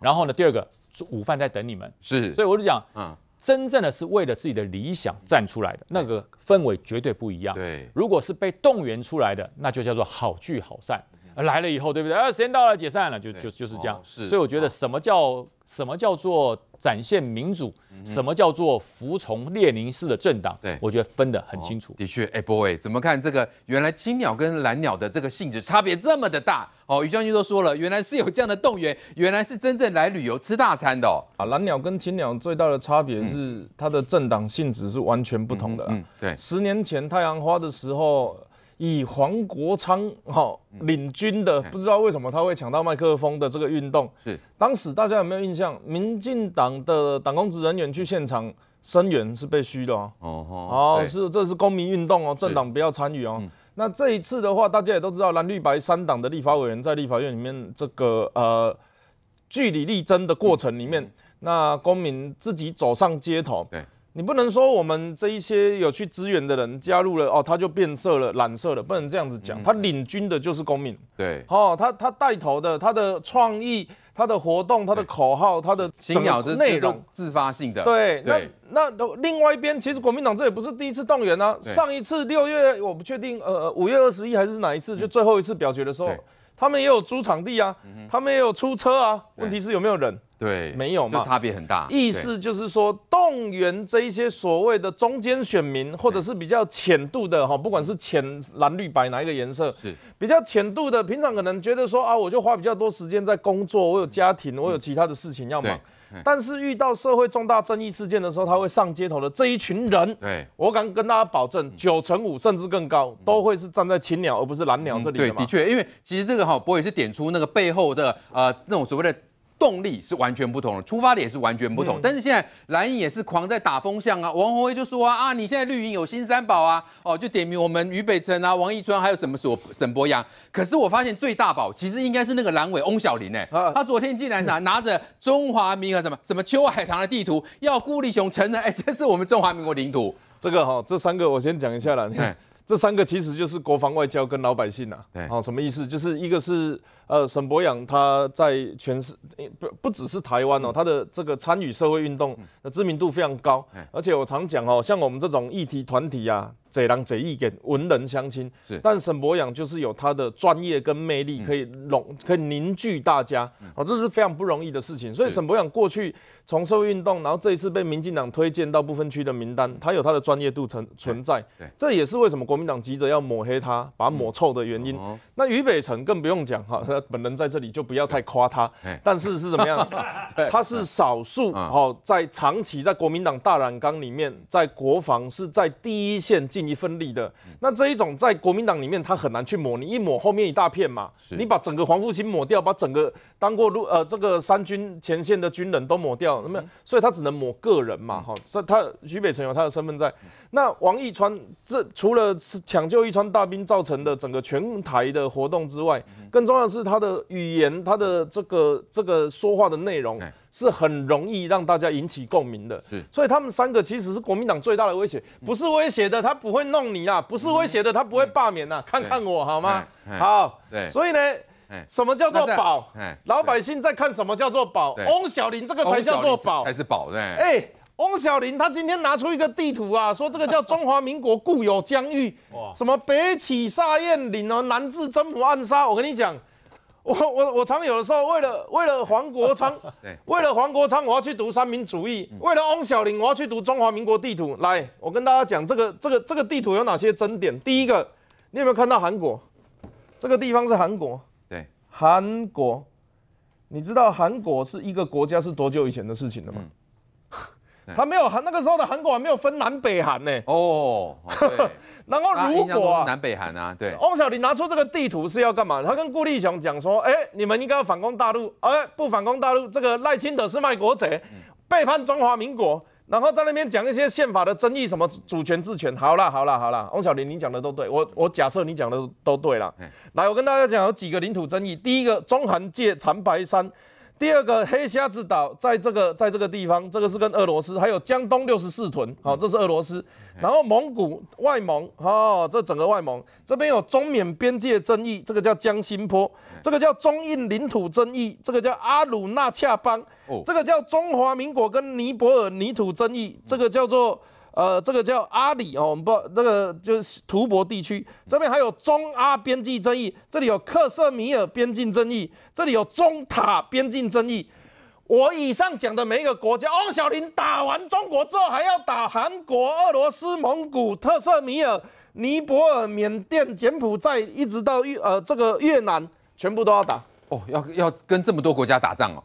然后呢？第二个午饭在等你们，是，所以我就讲，嗯，真正的是为了自己的理想站出来的那个氛围绝对不一样。对，如果是被动员出来的，那就叫做好聚好散。来了以后，对不对？啊，时间到了，解散了，就就就是这样。是，所以我觉得什么叫什么叫做。展现民主，什么叫做服从列宁式的政党？对我觉得分得很清楚。的确，哎，boy，怎么看这个？原来青鸟跟蓝鸟的这个性质差别这么的大哦。于将军都说了，原来是有这样的动员，原来是真正来旅游吃大餐的啊。蓝鸟跟青鸟最大的差别是它的政党性质是完全不同的。嗯对，十年前太阳花的时候。以黄国昌哈领军的，不知道为什么他会抢到麦克风的这个运动，是当时大家有没有印象？民进党的党工职人员去现场声援是被嘘的哦，哦，是这是公民运动哦，政党不要参与哦。那这一次的话，大家也都知道，蓝绿白三党的立法委员在立法院里面这个呃据理力争的过程里面，那公民自己走上街头。对。你不能说我们这一些有去支援的人加入了哦，他就变色了、染色了，不能这样子讲。他领军的就是公民，对，哦，他他带头的，他的创意、他的活动、他的口号、他的怎样内容，自发性的。对，那那另外一边，其实国民党这也不是第一次动员啊。上一次六月，我不确定，呃，五月二十一还是哪一次，就最后一次表决的时候，他们也有租场地啊，他们也有出车啊，问题是有没有人？对，没有，嘛，差别很大。意思就是说，动员这些所谓的中间选民，或者是比较浅度的哈，不管是浅蓝、绿、白哪一个颜色，是比较浅度的，平常可能觉得说啊，我就花比较多时间在工作，我有家庭，我有其他的事情要忙。但是遇到社会重大争议事件的时候，他会上街头的这一群人，我敢跟大家保证，九成五甚至更高，都会是站在青鸟而不是蓝鸟这里。对，的确，因为其实这个哈，我也是点出那个背后的呃那种所谓的。动力是完全不同的，出发点是完全不同。但是现在蓝营也是狂在打风向啊，王宏威就说啊，你现在绿营有新三宝啊，哦，就点名我们余北辰啊、王义川，还有什么所沈博洋。可是我发现最大宝其实应该是那个蓝委翁小玲哎，他昨天竟然拿 *laughs* 拿着中华民和什么什么秋海棠的地图，要孤立雄承认哎，这是我们中华民国领土。这个哈，这三个我先讲一下了，你看这三个其实就是国防外交跟老百姓呐，对，啊什么意思？就是一个是。呃，沈博阳他在全市不不只是台湾哦，他的这个参与社会运动，的知名度非常高。而且我常讲哦，像我们这种议题团体啊，贼狼贼意点，文人相亲。是。但沈博阳就是有他的专业跟魅力，可以拢可以凝聚大家哦，这是非常不容易的事情。所以沈博阳过去从社会运动，然后这一次被民进党推荐到不分区的名单，他有他的专业度存存在。这也是为什么国民党急着要抹黑他，把他抹臭的原因。那余北城更不用讲哈。本人在这里就不要太夸他，但是是怎么样？*laughs* 他是少数哦，在长期在国民党大染缸里面，在国防是在第一线尽一份力的。那这一种在国民党里面他很难去抹，你一抹后面一大片嘛。你把整个黄复兴抹掉，把整个当过陆呃这个三军前线的军人都抹掉，那么所以他只能抹个人嘛哈。所以他徐北辰有他的身份在。那王义川这除了是抢救义川大兵造成的整个全台的活动之外，更重要的是。他的语言，他的这个这个说话的内容是很容易让大家引起共鸣的。所以他们三个其实是国民党最大的威胁，不是威胁的，他不会弄你啊，不是威胁的，他不会罢免呐。看看我好吗？好，对，所以呢，什么叫做宝？老百姓在看什么叫做宝？翁小林这个才叫做宝，才是宝对。哎，翁小林他今天拿出一个地图啊，说这个叫中华民国固有疆域，什么北起沙燕岭哦，南至真武暗沙，我跟你讲。我我我常有的时候，为了为了黄国昌，*laughs* 为了黄国昌，我要去读三民主义；为了翁小玲，我要去读中华民国地图。来，我跟大家讲，这个这个这个地图有哪些争点？第一个，你有没有看到韩国？这个地方是韩国。对，韩国，你知道韩国是一个国家是多久以前的事情了吗？他没有韩，那个时候的韩国还没有分南北韩呢。哦，*laughs* 然后如果南北韩啊，对，汪小林拿出这个地图是要干嘛？他跟顾立雄讲说，哎，你们应该要反攻大陆，哎，不反攻大陆，这个赖清德是卖国贼，背叛中华民国，然后在那边讲一些宪法的争议什么主权治权。好了好了好了，翁小林，你讲的都对，我我假设你讲的都对了。来，我跟大家讲有几个领土争议，第一个中韩界长白山。第二个黑瞎子岛，在这个，在这个地方，这个是跟俄罗斯，还有江东六十四屯，好，这是俄罗斯。然后蒙古外蒙，哦，这整个外蒙这边有中缅边界争议，这个叫江心坡，这个叫中印领土争议，这个叫阿鲁纳恰邦，这个叫中华民国跟尼泊尔泥土争议，这个叫做。呃，这个叫阿里哦，我们不，那个就是图博地区这边还有中阿边境争议，这里有克什米尔边境争议，这里有中塔边境争议。我以上讲的每一个国家，王小林打完中国之后还要打韩国、俄罗斯、蒙古、特色米尔、尼泊尔、缅甸、柬埔寨，一直到越呃这个越南，全部都要打哦，要要跟这么多国家打仗哦。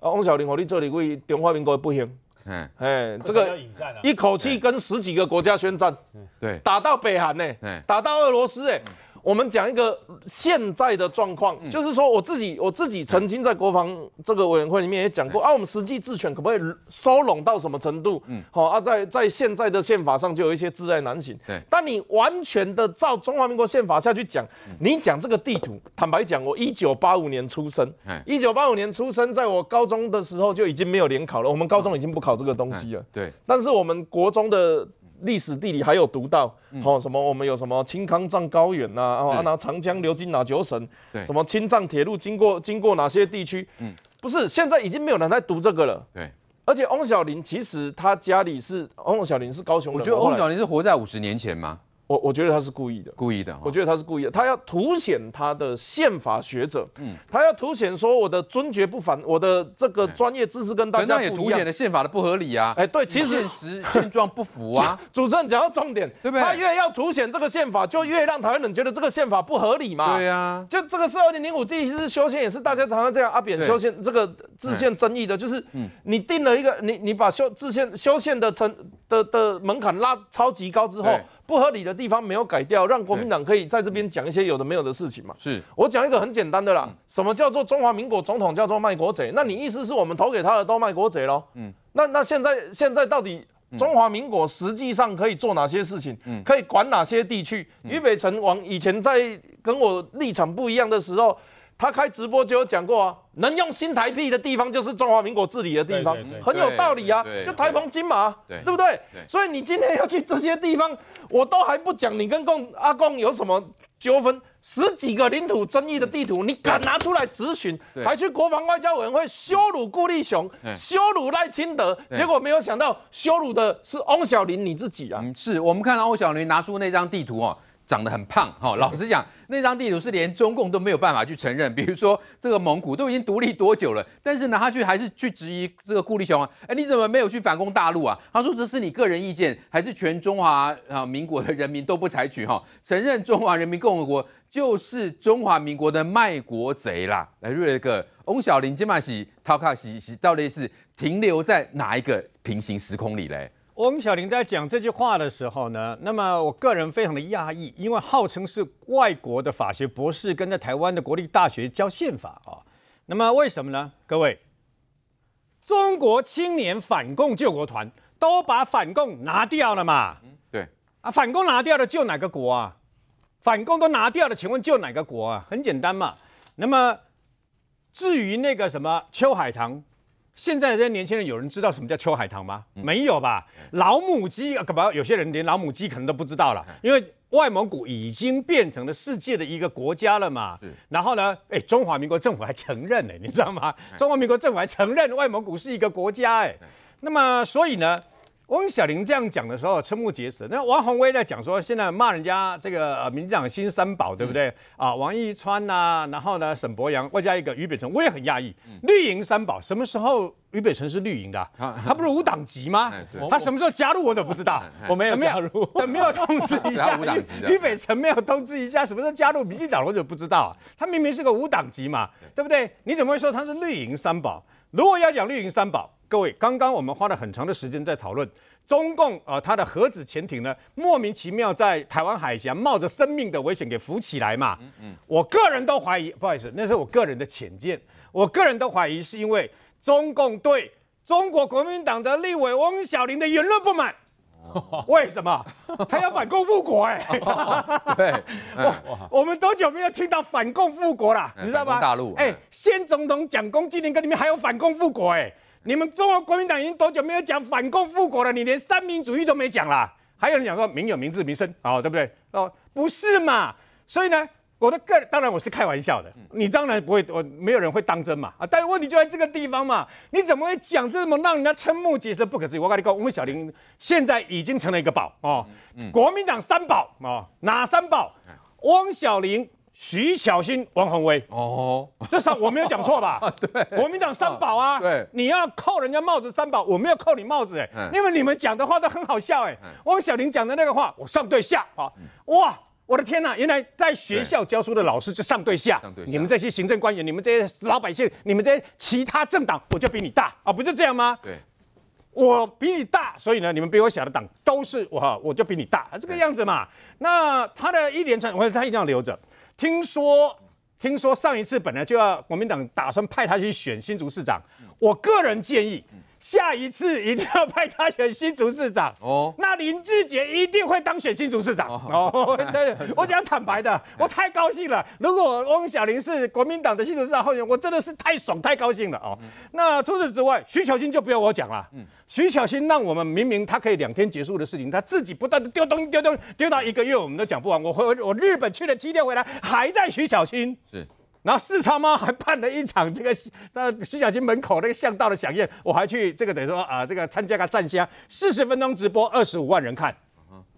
啊，小林，我你这里为中华民国不行。哎哎，这个一口气跟十几个国家宣战，对，打到北韩呢，打到俄罗斯哎。我们讲一个现在的状况，就是说我自己我自己曾经在国防这个委员会里面也讲过啊，我们实际治权可不可以收拢到什么程度？嗯，好啊，在在现在的宪法上就有一些自在难行。对，但你完全的照中华民国宪法下去讲，你讲这个地图，*laughs* 坦白讲，我一九八五年出生，一九八五年出生，在我高中的时候就已经没有联考了，我们高中已经不考这个东西了。对，但是我们国中的。历史地理还有读到，好什么我们有什么青康藏高原呐，然后长江流经哪九省，什么青藏铁路经过经过哪些地区？嗯，不是现在已经没有人在读这个了。对，而且翁小林其实他家里是翁小林是高雄人，我觉得翁小林是活在五十年前吗？我我觉得他是故意的，故意的。我觉得他是故意的，他要凸显他的宪法学者，嗯，他要凸显说我的尊爵不凡，我的这个专业知识跟大家不一样。也凸显了宪法的不合理啊！哎，对，其实现实现状不符啊。主持人讲到重点，对不对？他越要凸显这个宪法，就越让台湾人觉得这个宪法不合理嘛。对呀，就这个是二零零五第一次修宪，也是大家常常这样阿扁修宪这个制宪争议的，就是你定了一个，你你把修制宪修宪的成的的门槛拉超级高之后。不合理的地方没有改掉，让国民党可以在这边讲一些有的没有的事情嘛？是我讲一个很简单的啦，什么叫做中华民国总统叫做卖国贼？那你意思是我们投给他的都卖国贼喽？嗯，那那现在现在到底中华民国实际上可以做哪些事情？嗯，可以管哪些地区？俞北辰往以前在跟我立场不一样的时候。他开直播就有讲过啊，能用新台币的地方就是中华民国治理的地方，很有道理啊。就台澎金马，对不对？所以你今天要去这些地方，我都还不讲你跟共阿共有什么纠纷，十几个领土争议的地图，你敢拿出来咨询，还去国防外交委员会羞辱顾立雄、羞辱赖清德，结果没有想到羞辱的是翁小林你自己啊。是我们看到翁小林拿出那张地图啊。长得很胖，哈，老实讲，那张地图是连中共都没有办法去承认。比如说，这个蒙古都已经独立多久了，但是呢，他去还是去质疑这个顾立雄啊，哎，你怎么没有去反攻大陆啊？他说这是你个人意见，还是全中华啊民国的人民都不采取哈，承认中华人民共和国就是中华民国的卖国贼啦。来瑞克，翁小玲，今麦喜，涛卡喜，到底是停留在哪一个平行时空里嘞？翁小玲在讲这句话的时候呢，那么我个人非常的讶异，因为号称是外国的法学博士，跟在台湾的国立大学教宪法啊，那么为什么呢？各位，中国青年反共救国团都把反共拿掉了嘛？对啊，反共拿掉了，救哪个国啊？反共都拿掉了，请问救哪个国啊？很简单嘛。那么至于那个什么邱海棠。现在的这些年轻人，有人知道什么叫秋海棠吗？没有吧？老母鸡啊，干嘛？有些人连老母鸡可能都不知道了，因为外蒙古已经变成了世界的一个国家了嘛。然后呢，哎，中华民国政府还承认呢，你知道吗？中华民国政府还承认外蒙古是一个国家哎。那么，所以呢？汪小玲这样讲的时候，瞠目结舌。那王宏威在讲说，现在骂人家这个呃民进党新三宝，对不对啊？王一川呐，然后呢，沈博阳，外加一个余北辰，我也很讶异。绿营三宝什么时候余北辰是绿营的？他不是无党籍吗？他什么时候加入我都不知道。我没有加入，*laughs* 没有通知一下。*laughs* 他无党籍的。余北辰没有通知一下，什么时候加入民进党我就不知道。他明明是个无党籍嘛，对不对？你怎么会说他是绿营三宝？如果要讲绿营三宝。各位，刚刚我们花了很长的时间在讨论中共啊，他的核子潜艇呢，莫名其妙在台湾海峡冒着生命的危险给浮起来嘛。嗯嗯，我个人都怀疑，不好意思，那是我个人的浅见。我个人都怀疑是因为中共对中国国民党的立委翁小玲的言论不满。为什么？*laughs* 他要反共复国？哎，对，*laughs* 我们多久没有听到反共复国了？你知道吗？大陆。哎，先总统蒋公今年跟你们还有反共复国？哎。你们中国国民党已经多久没有讲反共复国了？你连三民主义都没讲啦！还有人讲说民有、民治、民生，哦，对不对？哦，不是嘛？所以呢，我的个当然我是开玩笑的，你当然不会，我没有人会当真嘛。啊，但是问题就在这个地方嘛，你怎么会讲这么让人家瞠目结舌、不可思议？我告讲，你，们小林现在已经成了一个宝哦，国民党三宝哦，哪三宝？汪小玲。徐小新、王宏威，哦，这三我没有讲错吧？*laughs* 对，国民党三宝啊。对，你要扣人家帽子三宝，我没有扣你帽子哎，因为你们讲的话都很好笑哎。汪小林讲的那个话，我上对下，啊，哇，我的天呐，原来在学校教书的老师就上对下。对你们这些行政官员，你们这些老百姓，你们这些其他政党，我就比你大啊，不就这样吗？对，我比你大，所以呢，你们比我小的党都是我，我就比你大，这个样子嘛。那他的一连串，我他一定要留着。听说，听说上一次本来就要国民党打算派他去选新竹市长，我个人建议。下一次一定要派他选新竹市长哦。那林志杰一定会当选新竹市长哦。*laughs* 真的，我讲坦白的，我太高兴了。如果汪小玲是国民党的新竹市长候选人，我真的是太爽太高兴了哦。那除此之外，徐小新就不用我讲了。嗯，徐小新让我们明明他可以两天结束的事情，他自己不断的丢东丢东，丢到一个月我们都讲不完。我回我日本去了七天回来，还在徐小新。是。然后四叉猫还办了一场这个，那徐小军门口那个巷道的响应，我还去这个等于说啊，这个参加个战乡，四十分钟直播，二十五万人看，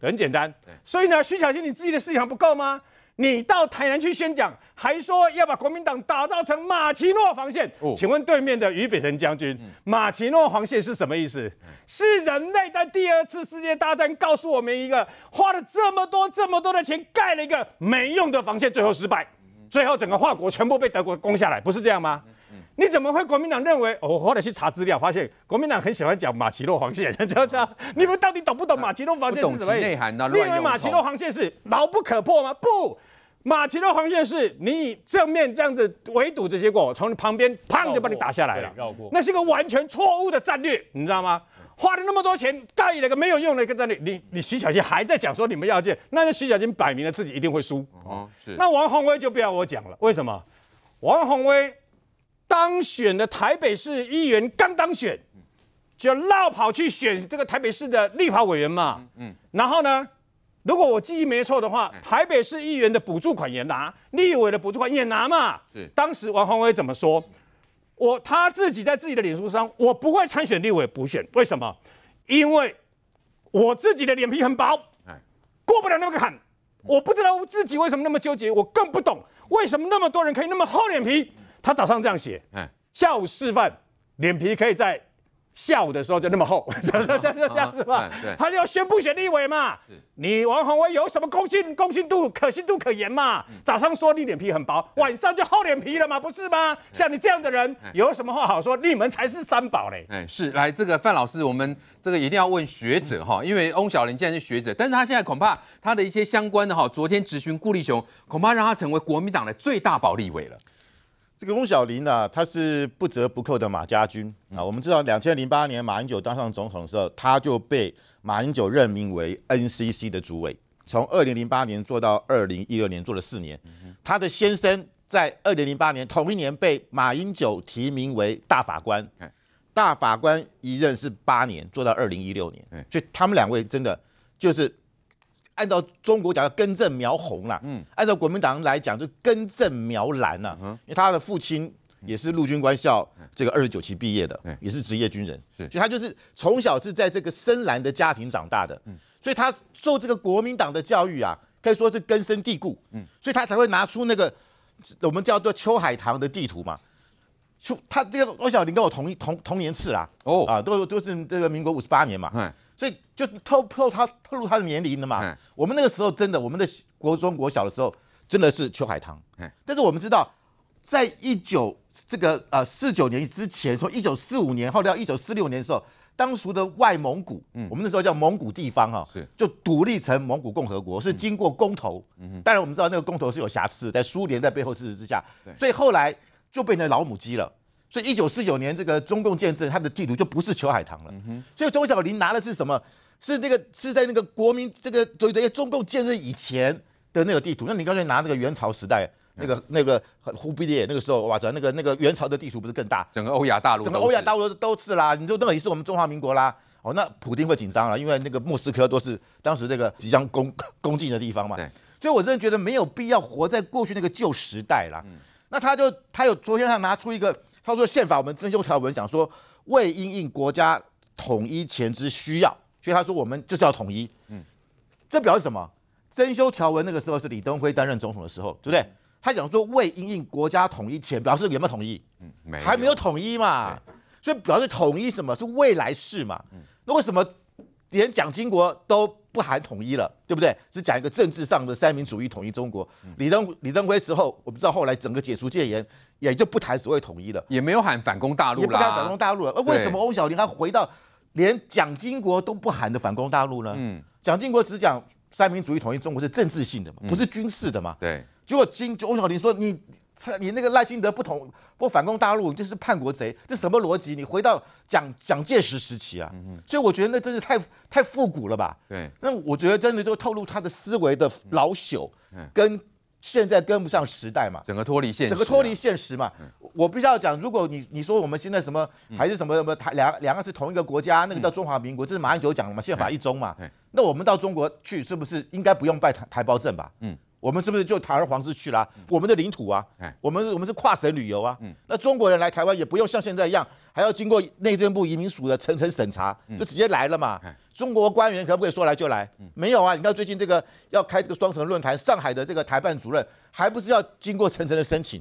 很简单。所以呢，徐小军，你自己的思想不够吗？你到台南去宣讲，还说要把国民党打造成马奇诺防线？请问对面的余北辰将军，马奇诺防线是什么意思？是人类在第二次世界大战告诉我们一个，花了这么多这么多的钱盖了一个没用的防线，最后失败。最后，整个华国全部被德国攻下来，不是这样吗？你怎么会国民党认为？我后来去查资料，发现国民党很喜欢讲马奇诺防线，你知道知道？你们到底懂不懂马奇诺防线是什么内涵呐，乱用。为马奇诺防线是牢不可破吗？不，马奇诺防线是你正面这样子围堵的结果，从你旁边砰就把你打下来了，那是个完全错误的战略，你知道吗？花了那么多钱盖了个没有用的，个战略，你你徐小金还在讲说你们要建，那徐小金摆明了自己一定会输哦。是，那王宏威就不要我讲了，为什么？王宏威当选的台北市议员刚当选，就绕跑去选这个台北市的立法委员嘛。嗯。然后呢，如果我记忆没错的话，台北市议员的补助款也拿，立委的补助款也拿嘛。是。当时王宏威怎么说？我他自己在自己的脸书上，我不会参选立委补选，为什么？因为，我自己的脸皮很薄，哎，过不了那个坎。我不知道自己为什么那么纠结，我更不懂为什么那么多人可以那么厚脸皮。他早上这样写，哎，下午示范脸皮可以在。下午的时候就那么厚，这样子吧。他要宣布选立委嘛？你王宏威有什么公信公信度、可信度可言嘛？早上说你脸皮很薄，晚上就厚脸皮了嘛，不是吗？像你这样的人，有什么话好说？你们才是三宝嘞。哎，是，来这个范老师，我们这个一定要问学者哈，因为翁小玲既然是学者，但是他现在恐怕他的一些相关的哈，昨天直询顾立雄，恐怕让他成为国民党的最大保立委了。这个翁小玲呢，他是不折不扣的马家军啊。我们知道，两千零八年马英九当上总统的时候，他就被马英九任命为 NCC 的主委，从二零零八年做到二零一六年，做了四年。他的先生在二零零八年同一年被马英九提名为大法官，大法官一任是八年，做到二零一六年。所以他们两位真的就是。按照中国讲的根正苗红啦，嗯，按照国民党来讲就根正苗蓝呐，嗯，因为他的父亲也是陆军官校这个二十九期毕业的，也是职业军人，所以他就是从小是在这个深蓝的家庭长大的，嗯，所以他受这个国民党的教育啊，可以说是根深蒂固，嗯，所以他才会拿出那个我们叫做秋海棠的地图嘛，秋，他这个魏晓林跟我同一同同年次啦，哦，啊，都都是这个民国五十八年嘛，嗯。所以就透透他透露他的年龄的嘛。我们那个时候真的，我们的国中国小的时候，真的是秋海棠。但是我们知道，在一九这个呃四九年之前，从一九四五年后到一九四六年的时候，当时的外蒙古，嗯，我们那时候叫蒙古地方啊，是就独立成蒙古共和国，是经过公投。嗯，当然我们知道那个公投是有瑕疵，在苏联在背后支持之下，所以后来就变成老母鸡了。所以一九四九年这个中共建制，它的地图就不是秋海棠了。所以钟小林拿的是什么？是那个是在那个国民这个就等于中共建设以前的那个地图。那你刚才拿那个元朝时代那个那个忽必烈那个时候哇，讲那个那个元朝的地图不是更大？整个欧亚大陆，整个欧亚大陆都是啦。你就那个也是我们中华民国啦。哦，那普京会紧张了，因为那个莫斯科都是当时那个即将攻攻进的地方嘛。对。所以我真的觉得没有必要活在过去那个旧时代了。嗯。那他就他有昨天他拿出一个。他说：“宪法我们增修条文讲说，为因应国家统一前之需要，所以他说我们就是要统一。嗯，这表示什么？增修条文那个时候是李登辉担任总统的时候，对不对？他讲说为因应国家统一前，表示有没有统一？嗯，没有，还没有统一嘛。所以表示统一什么是未来事嘛？那为什么连蒋经国都？”不含统一了，对不对？是讲一个政治上的三民主义统一中国。李登李登辉时候，我不知道后来整个解除戒严，也就不谈所谓统一了，也没有喊反攻大陆了，也不谈反攻大陆了。而为什么翁小玲他回到连蒋经国都不喊的反攻大陆呢？蒋经国只讲三民主义统一中国是政治性的嘛，不是军事的嘛。对，结果经翁小玲说你。你那个赖清德不同，不反攻大陆就是叛国贼，这什么逻辑？你回到蒋蒋介石时期啊？所以我觉得那真是太太复古了吧？对，那我觉得真的就透露他的思维的老朽，跟现在跟不上时代嘛，整个脱离现整个脱离现实嘛。我必须要讲，如果你你说我们现在什么还是什么什么台两两个是同一个国家，那个叫中华民国，这是马英九讲嘛，宪法一中嘛。那我们到中国去是不是应该不用办台台胞证吧？嗯。我们是不是就坦而皇之去了我们的领土啊？我们我们是跨省旅游啊。嗯，那中国人来台湾也不用像现在一样，还要经过内政部移民署的层层审查，就直接来了嘛？中国官员可不可以说来就来？没有啊！你看最近这个要开这个双城论坛，上海的这个台办主任还不是要经过层层的申请，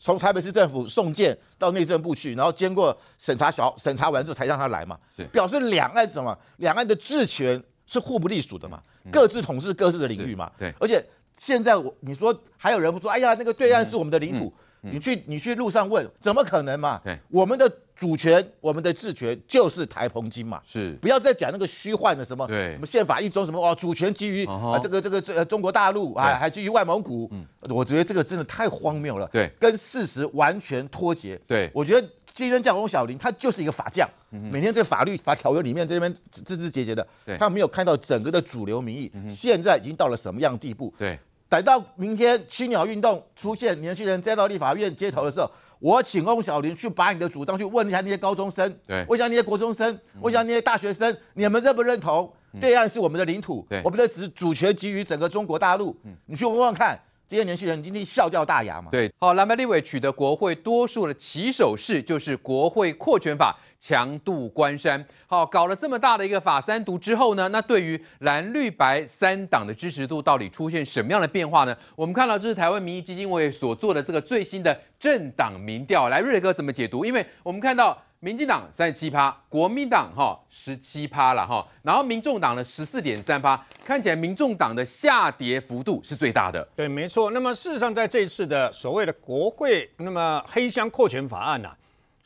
从台北市政府送件到内政部去，然后经过审查小审查完之后才让他来嘛？表示两岸什么？两岸的治权是互不隶属的嘛？各自统治各自的领域嘛？对，而且。现在我你说还有人不说？哎呀，那个对岸是我们的领土，你去你去路上问，怎么可能嘛？对，我们的主权、我们的治权就是台澎金嘛。是，不要再讲那个虚幻的什么，对，什么宪法一中什么哦，主权基于啊这个这个呃中国大陆啊，还基于外蒙古。嗯，我觉得这个真的太荒谬了。对，跟事实完全脱节。对，我觉得基深教工小林他就是一个法匠，每天在法律法条约里面这边字字节节的，对，他没有看到整个的主流民意现在已经到了什么样地步。对。等到明天青鸟运动出现，年轻人再到立法院街头的时候，我请翁小玲去把你的主张去问一下那些高中生，对，问一下那些国中生，问一下那些大学生，你们认不认同？对岸是我们的领土，我们的主主权基于整个中国大陆，你去问问看。这些年轻人今天笑掉大牙嘛？对，好，蓝白立委取得国会多数的起手式，就是国会扩权法强渡关山。好，搞了这么大的一个法三读之后呢，那对于蓝绿白三党的支持度到底出现什么样的变化呢？我们看到这是台湾民意基金会所做的这个最新的政党民调，来瑞哥怎么解读？因为我们看到。民进党三十七趴，国民党哈十七趴了哈，然后民众党的十四点三趴，看起来民众党的下跌幅度是最大的。对，没错。那么事实上，在这次的所谓的国会，那么黑箱扩权法案呐。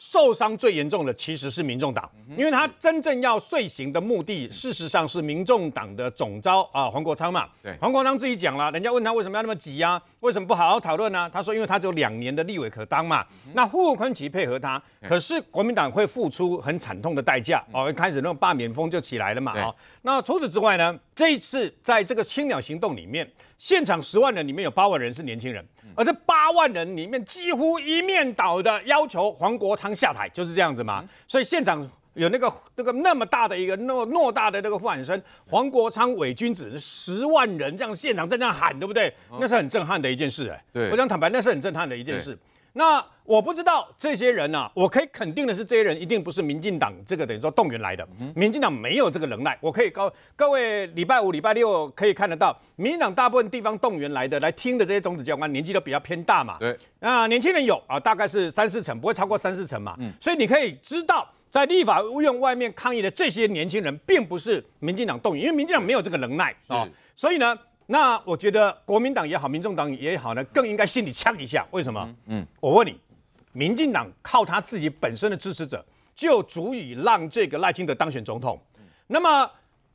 受伤最严重的其实是民众党，因为他真正要遂行的目的，事实上是民众党的总招啊，黄国昌嘛。对，黄国昌自己讲了，人家问他为什么要那么急啊，为什么不好好讨论呢？他说，因为他只有两年的立委可当嘛。那胡坤奇配合他，可是国民党会付出很惨痛的代价啊，开始那种罢免风就起来了嘛啊。那除此之外呢，这一次在这个青鸟行动里面。现场十万人里面有八万人是年轻人，而这八万人里面几乎一面倒的要求黄国昌下台，就是这样子嘛。所以现场有那个那个那么大的一个诺诺大的那个呼喊声，黄国昌伪君子，十万人这样现场在那喊，对不对？那是很震撼的一件事哎。我想坦白，那是很震撼的一件事。那。我不知道这些人啊，我可以肯定的是，这些人一定不是民进党这个等于说动员来的。民进党没有这个能耐。我可以告各位，礼拜五、礼拜六可以看得到，民进党大部分地方动员来的，来听的这些种子教官年纪都比较偏大嘛。对。那年轻人有啊，大概是三四成，不会超过三四成嘛。嗯。所以你可以知道，在立法院外面抗议的这些年轻人，并不是民进党动员，因为民进党没有这个能耐啊。所以呢，那我觉得国民党也好，民众党也好呢，更应该心里呛一下。为什么？嗯。我问你。民进党靠他自己本身的支持者，就足以让这个赖清德当选总统。那么，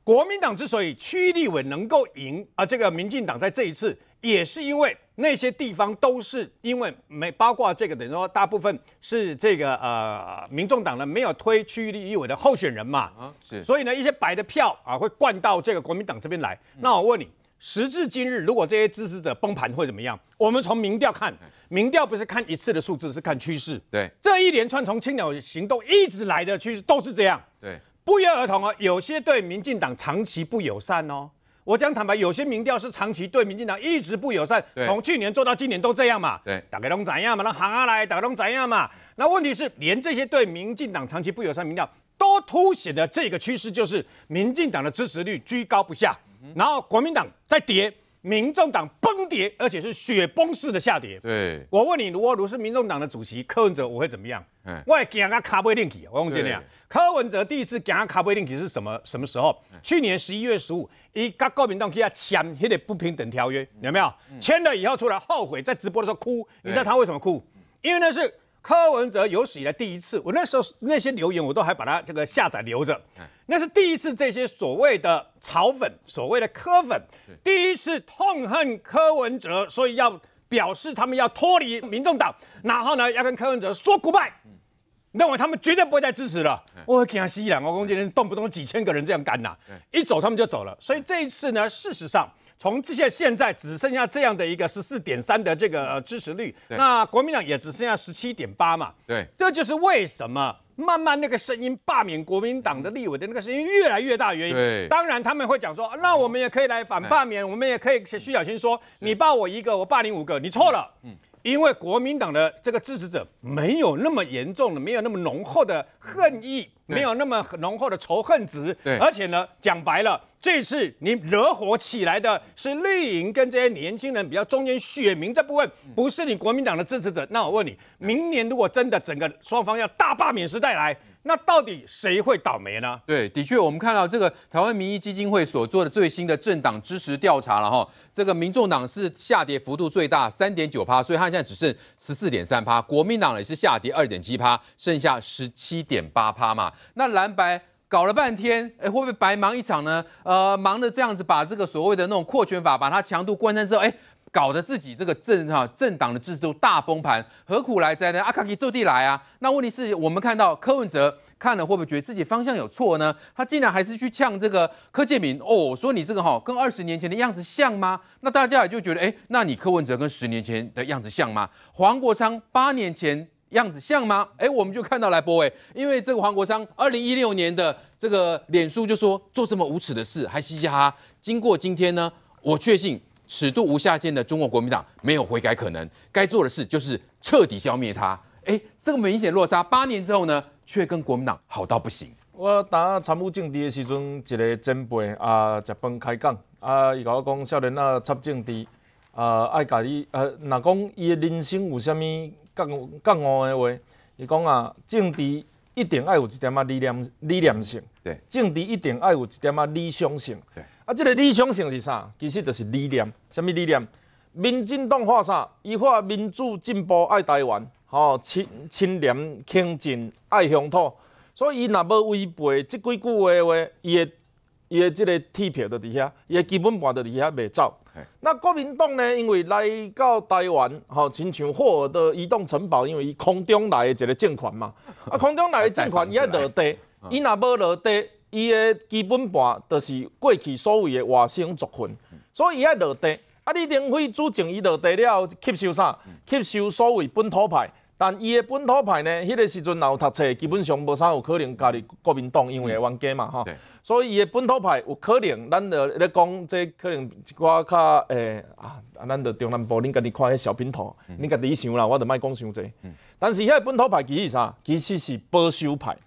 国民党之所以区立委能够赢啊，这个民进党在这一次也是因为那些地方都是因为没包括这个，等于说大部分是这个呃，民众党呢没有推区域立委的候选人嘛啊，是。所以呢，一些白的票啊会灌到这个国民党这边来。那我问你。时至今日，如果这些支持者崩盘会怎么样？我们从民调看，民调不是看一次的数字，是看趋势。对，这一连串从青鸟行动一直来的趋势都是这样。对，不约而同啊，有些对民进党长期不友善哦。我讲坦白，有些民调是长期对民进党一直不友善，从去年做到今年都这样嘛。对，打给龙怎样嘛，那行下来打龙怎样嘛。那问题是，连这些对民进党长期不友善民调，都凸显的这个趋势就是民进党的支持率居高不下。然后国民党再跌，民众党崩跌，而且是雪崩式的下跌。对，我问你，如果我是民众党的主席柯文哲，我会怎么样？我会行阿卡贝廉去。我问你啊，柯文哲第一次行阿卡贝廉去是什么什么时候？去年十一月十五，一跟国民党去阿签那个不平等条约，有没有？签了以后出来后悔，在直播的时候哭。你知道他为什么哭？因为那是。柯文哲有史以来第一次，我那时候那些留言我都还把它这个下载留着，那是第一次这些所谓的炒粉、所谓的柯粉，第一次痛恨柯文哲，所以要表示他们要脱离民众党，然后呢要跟柯文哲说 goodbye，认为他们绝对不会再支持了。我经常吸一两个攻击人，动不动几千个人这样干呐，一走他们就走了。所以这一次呢，事实上。从这些现在只剩下这样的一个十四点三的这个支持率，那国民党也只剩下十七点八嘛？对，这就是为什么慢慢那个声音罢免国民党的立委的那个声音越来越大原因。对，当然他们会讲说，那我们也可以来反罢免，我们也可以徐小青说，你罢我一个，我罢你五个，你错了。嗯。因为国民党的这个支持者没有那么严重的，没有那么浓厚的恨意，没有那么浓厚的仇恨值。而且呢，讲白了，这次你惹火起来的是绿营跟这些年轻人比较中间选民这部分，不是你国民党的支持者。那我问你，明年如果真的整个双方要大罢免时代来？那到底谁会倒霉呢？对，的确，我们看到这个台湾民意基金会所做的最新的政党支持调查了哈，这个民众党是下跌幅度最大，三点九趴，所以它现在只剩十四点三趴。国民党呢也是下跌二点七趴，剩下十七点八趴嘛。那蓝白搞了半天，哎，会不会白忙一场呢？呃，忙的这样子把这个所谓的那种扩权法，把它强度关山之后，哎。搞得自己这个政哈政党的制度大崩盘，何苦来哉呢？阿卡给坐地来啊！那问题是我们看到柯文哲看了会不会觉得自己方向有错呢？他竟然还是去呛这个柯建明哦，说你这个哈跟二十年前的样子像吗？那大家也就觉得哎，那你柯文哲跟十年前的样子像吗？黄国昌八年前样子像吗？哎，我们就看到来波威，因为这个黄国昌二零一六年的这个脸书就说做这么无耻的事还嘻嘻哈，经过今天呢，我确信。尺度无下限的中国国民党没有悔改可能，该做的事就是彻底消灭他。哎，这个明显落差，八年之后呢，却跟国民党好到不行。我当参务政治的时阵，一个前辈啊，食饭开讲啊，伊甲我讲，少年啊，参政治，啊，爱甲伊呃，若讲伊的人生有啥物干干憨的话，伊讲啊，政治一定爱有一点啊理念理念性，对，政治一定爱有一点啊理想性，对。啊，即个理想性是啥？其实就是理念。啥物理念？民进党画啥？伊画民主进步爱台湾，吼，亲亲廉清净爱乡土。所以伊若要违背即几句话的话，伊的伊的即个铁票就伫遐，伊的基本盘就伫遐袂走。那国民党呢？因为来到台湾，吼，亲像霍尔的移动城堡，因为伊空中来一个政权嘛，啊，空中来诶政权，伊爱落地，伊若要落地。伊的基本盘就是过去所谓的外省族群，所以伊爱落地。啊，李登辉主政，伊落地了吸收啥？吸收所谓本土派。但伊的本土派呢？迄个时阵若有读册，基本上无啥有可能加入国民党，因为冤家嘛，吼。所以伊的本土派有可能，咱就咧讲，即可能一寡较诶啊，咱就中南部恁家己看迄小平头，恁家己想啦，我就卖讲伤济。但是迄个本土派其实是啥，其实是保守派，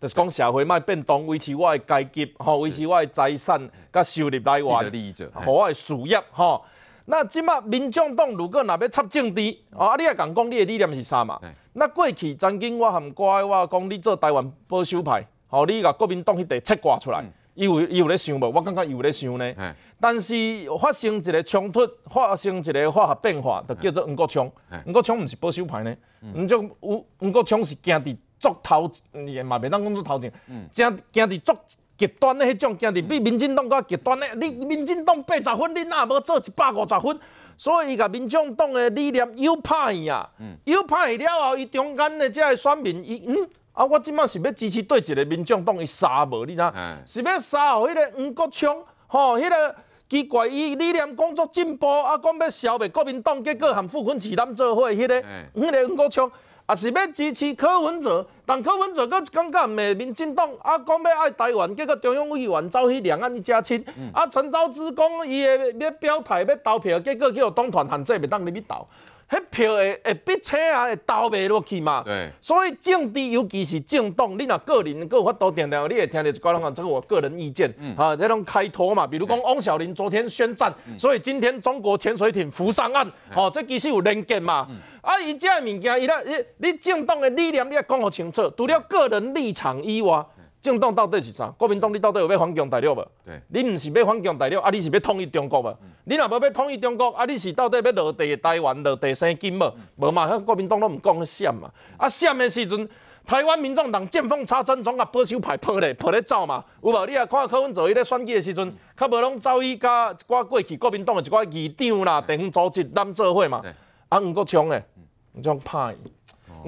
就是讲社会卖变动，维持我的阶级吼，维持我的财产、甲收入来源，利益者，吼我的事业吼。那即摆民众党如果若要插政治，啊，你也讲讲你的理念是啥嘛？那过去曾经我含乖，我讲，你做台湾保守派。吼，你甲国民党迄块切割出来，伊有伊有咧想无？我感觉伊有咧想呢。但是发生一个冲突，发生一个化学变化，就叫做黄国昌。黄国昌毋是保守派呢，五种五五国昌是行伫足头，也嘛袂当讲足头前，正行伫足极端的迄种，行伫比民进党搁极端的。你民进党八十分，你若要做一百五十分？所以伊甲民进党的理念又拍去啊，又拍去了后，伊中间的这选民，伊嗯。啊，我即摆是要支持对一个民众党伊杀无，你知影？是要杀号迄个黄国昌，吼，迄个奇怪伊理念工作进步，啊，讲要消灭国民党，结果含傅坤池他做伙迄个，迄个黄国昌，啊是要支持柯文哲，但柯文哲佫觉毋是民进党，啊讲要爱台湾，结果中央委员走去两岸一家亲，啊陈昭之讲伊诶要表态要投票，结果叫党团限制袂当你去投。迄票会会逼车啊，会投袂落去嘛。对。所以政治，尤其是政党，你若个人，能有法多听听，你会听到一寡人讲，这个我个人意见嗯、啊，这种开脱嘛。比如讲，汪小林昨天宣战，嗯、所以今天中国潜水艇浮上岸，哦，这其实有 link 嘛。啊，伊这物件，伊咧，你你政党诶理念，你也讲好清楚，除了个人立场以外。政党到底是啥？国民党，你到底有要反共大陆无？你毋是要反共大陆啊？你是要统一中国无？你若无要统一中国啊，你是到底要落地台湾、落地生根无？无嘛，迄国民党拢毋讲闪嘛。啊，闪的时阵台湾民众党见缝插针，总甲保守派抱咧抱咧走嘛，有无？你啊看柯文哲伊咧选举的时阵，较无拢走伊甲一寡过去国民党的一寡议长啦方组织揽做伙嘛，啊吴国强诶，毋国拍伊，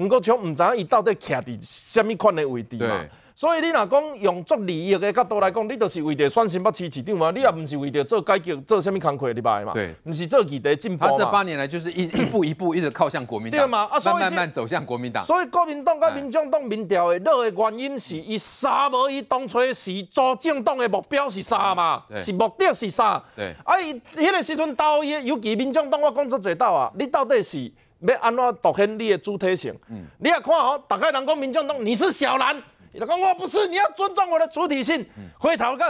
吴国强毋知影伊到底徛伫虾米款的位置嘛？所以你若讲用作利益的角度来讲，你就是为着选新北市市长嘛，你也毋是为着做改革做啥物工课，你白嘛，对，唔是做异地进步他这八年来就是一 *clears throat* 一步一步一直靠向国民党对嘛，慢慢走向国民党。所以国民党、甲民进党、民调的落的原因是伊啥无伊当初是做政党的目标是啥嘛？是目的是啥？对。啊伊迄个时阵倒去，尤其民进党，我讲足侪斗啊！你到底是要安怎凸显你的主体性？嗯。你也看吼，大概人讲民进党，你是小人。你讲我不是，你要尊重我的主体性。回头个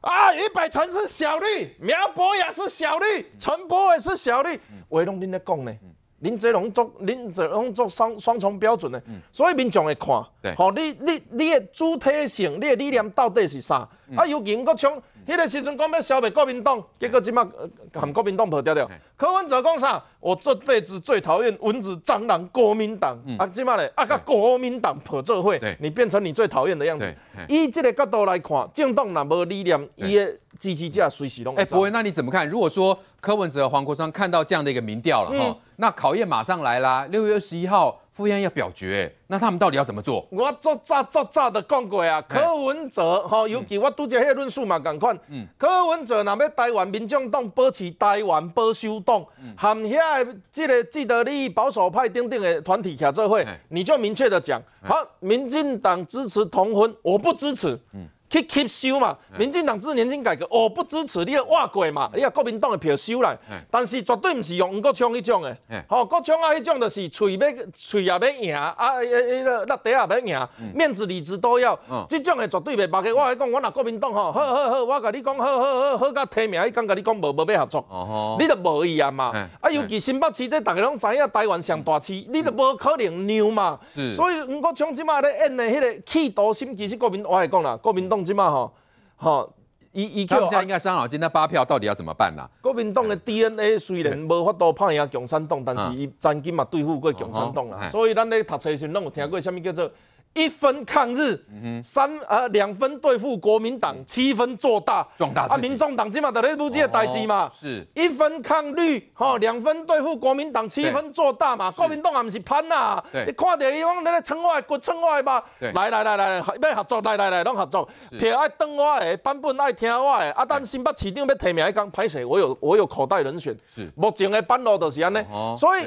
啊，于百成是小绿，苗博雅是小绿，陈博伟是小绿，为侬恁咧讲呢？恁这拢做，恁这拢做双双重标准呢？所以民众会看，好，你你你的主体性，你的理念到底是啥？啊，有英国从。迄个时阵讲要消灭国民党，结果即马含国民党破掉掉。柯文哲讲啥？我这辈子最讨厌蚊子蟑螂国民党啊！即马嘞啊，甲国民党破做伙，你变成你最讨厌的样子。以这个角度来看，政党若无理念，伊个机器架谁启动？哎，伯文，那你怎么看？如果说柯文哲、黄国昌看到这样的一个民调了哈，那考验马上来啦！六月二十一号。副院要表决，那他们到底要怎么做？我做早做早的讲过啊，柯文哲哈，尤其我都只遐论述嘛，赶快。嗯，柯文哲若要台湾民众党保持台湾保守党，含遐个这个既得利益保守派顶顶的团体徛做会，你就明确的讲，好，民进党支持同婚，我不支持。嗯。去吸收嘛，民进党支持年轻改革，我不支持你要挖过嘛，你个国民党的票收来，但是绝对唔是用吴国昌迄种诶，吼，国昌啊，迄种就是嘴要嘴也要赢，啊，迄个那台也要赢，面子、里子都要，这种诶绝对袂包过。我来讲，我若国民党吼，好好好，我甲你讲，好好好好到名，面，讲甲你讲无无要合作，你都无意啊嘛。啊，尤其新北市这大家拢知影，台湾上大市，你都无可能让嘛，所以吴国昌即马咧演诶迄个气度心，其实国民我来讲啦，国民党。知嘛？哈，哈，伊依。他们现在应该伤脑筋，那八票到底要怎么办呐？国民党嘅 DNA 虽然无法度拍赢共产党，但是曾经嘛对付过共产党啦。所以咱咧读册时阵，拢有听过什么叫做？一分抗日，三呃两分对付国民党，七分做大。壮大啊，民众党起码得一部记的代志嘛。是。一分抗绿，吼，两分对付国民党，七分做大嘛。国民党也不是潘呐。你看到伊讲那个城外，骨城外吧。来来来来来，要合作来来来，拢合作。听爱等我的版本，爱听我的。啊，但新北市长要提名，伊讲拍摄，我有我有口袋人选。是。目前的班路就是安尼。哦。所以。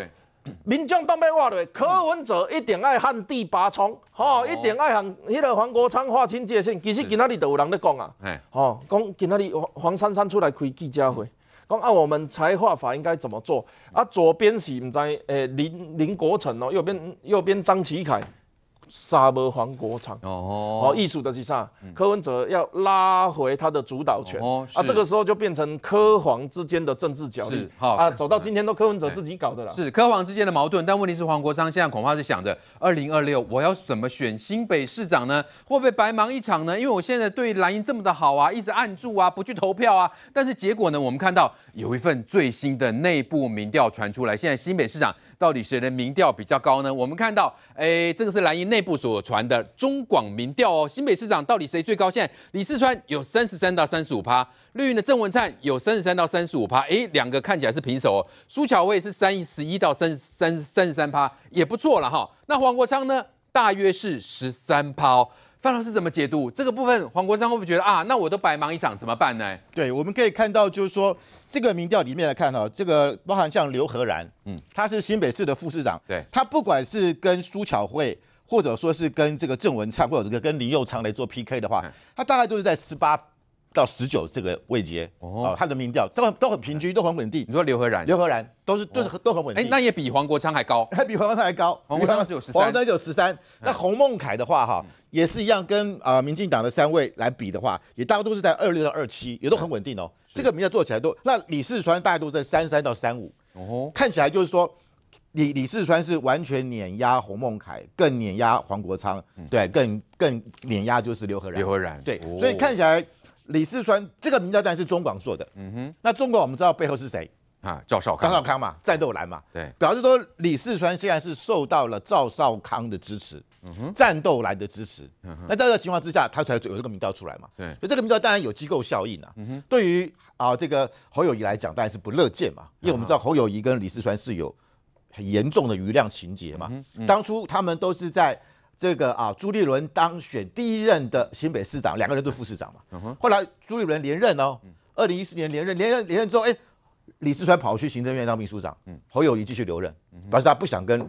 民众党被挖落，可文者一定爱恨地拔葱，吼，一定爱恨迄个黄国昌划清界限。其实今仔日就有人在讲啊，吼，讲今仔日黄珊珊出来开记者会，讲啊，我们财化法应该怎么做。啊，左边是毋知诶林林国成哦，右边右边张启凯。沙漠黄国昌哦哦，艺术的击杀，柯文哲要拉回他的主导权哦啊，这个时候就变成柯黄之间的政治角力好哈啊，走到今天都柯文哲自己搞的了，是柯黄之间的矛盾，但问题是黄国昌现在恐怕是想着二零二六我要怎么选新北市长呢？会不会白忙一场呢？因为我现在对蓝营这么的好啊，一直按住啊，不去投票啊，但是结果呢，我们看到有一份最新的内部民调传出来，现在新北市长到底谁的民调比较高呢？我们看到哎，这个是蓝营内。内部所传的中广民调哦，新北市长到底谁最高？现在李四川有三十三到三十五趴，绿营的郑文灿有三十三到三十五趴，哎，两个看起来是平手哦。苏巧慧是三十一到三三三十三趴，也不错了哈。那黄国昌呢？大约是十三趴。范老师怎么解读这个部分？黄国昌会不会觉得啊，那我都白忙一场，怎么办呢？对，我们可以看到，就是说这个民调里面来看哈，这个包含像刘何然，嗯，他是新北市的副市长，对，他不管是跟苏巧慧。或者说是跟这个郑文灿，或者这个跟林佑昌来做 PK 的话，他大概都是在十八到十九这个位阶哦，他的民调都都很平均，都很稳定。你说刘和然，刘和然都是都是都很稳定，哎，那也比黄国昌还高，他 *laughs* 比黄国昌还高。黄国昌只有十三，黄国昌只有十三。那洪孟凯的话哈，也是一样跟啊民进党的三位来比的话，也大多都是在二六到二七，也都很稳定哦。这个民调做起来都，那李世川大概都在三三到三五，哦，看起来就是说。李李世川是完全碾压洪孟凯，更碾压黄国昌，对，更更碾压就是刘和然。刘和然，对，所以看起来李世川这个名单当然是中广做的。嗯哼，那中广我们知道背后是谁啊？赵少康，赵少康嘛，战斗蓝嘛，对，表示说李世川现在是受到了赵少康的支持，嗯哼，战斗蓝的支持。嗯哼，那这个情况之下，他才有这个名票出来嘛？对，所以这个名票当然有机构效应啊。嗯哼，对于啊这个侯友谊来讲，当然是不乐见嘛，因为我们知道侯友谊跟李世川是有。很严重的余量情节嘛，当初他们都是在这个啊，朱立伦当选第一任的新北市长，两个人都是副市长嘛。后来朱立伦连任哦，二零一四年连任，连任连任之后，哎，李世川跑去行政院当秘书长，侯友谊继续留任，表示他不想跟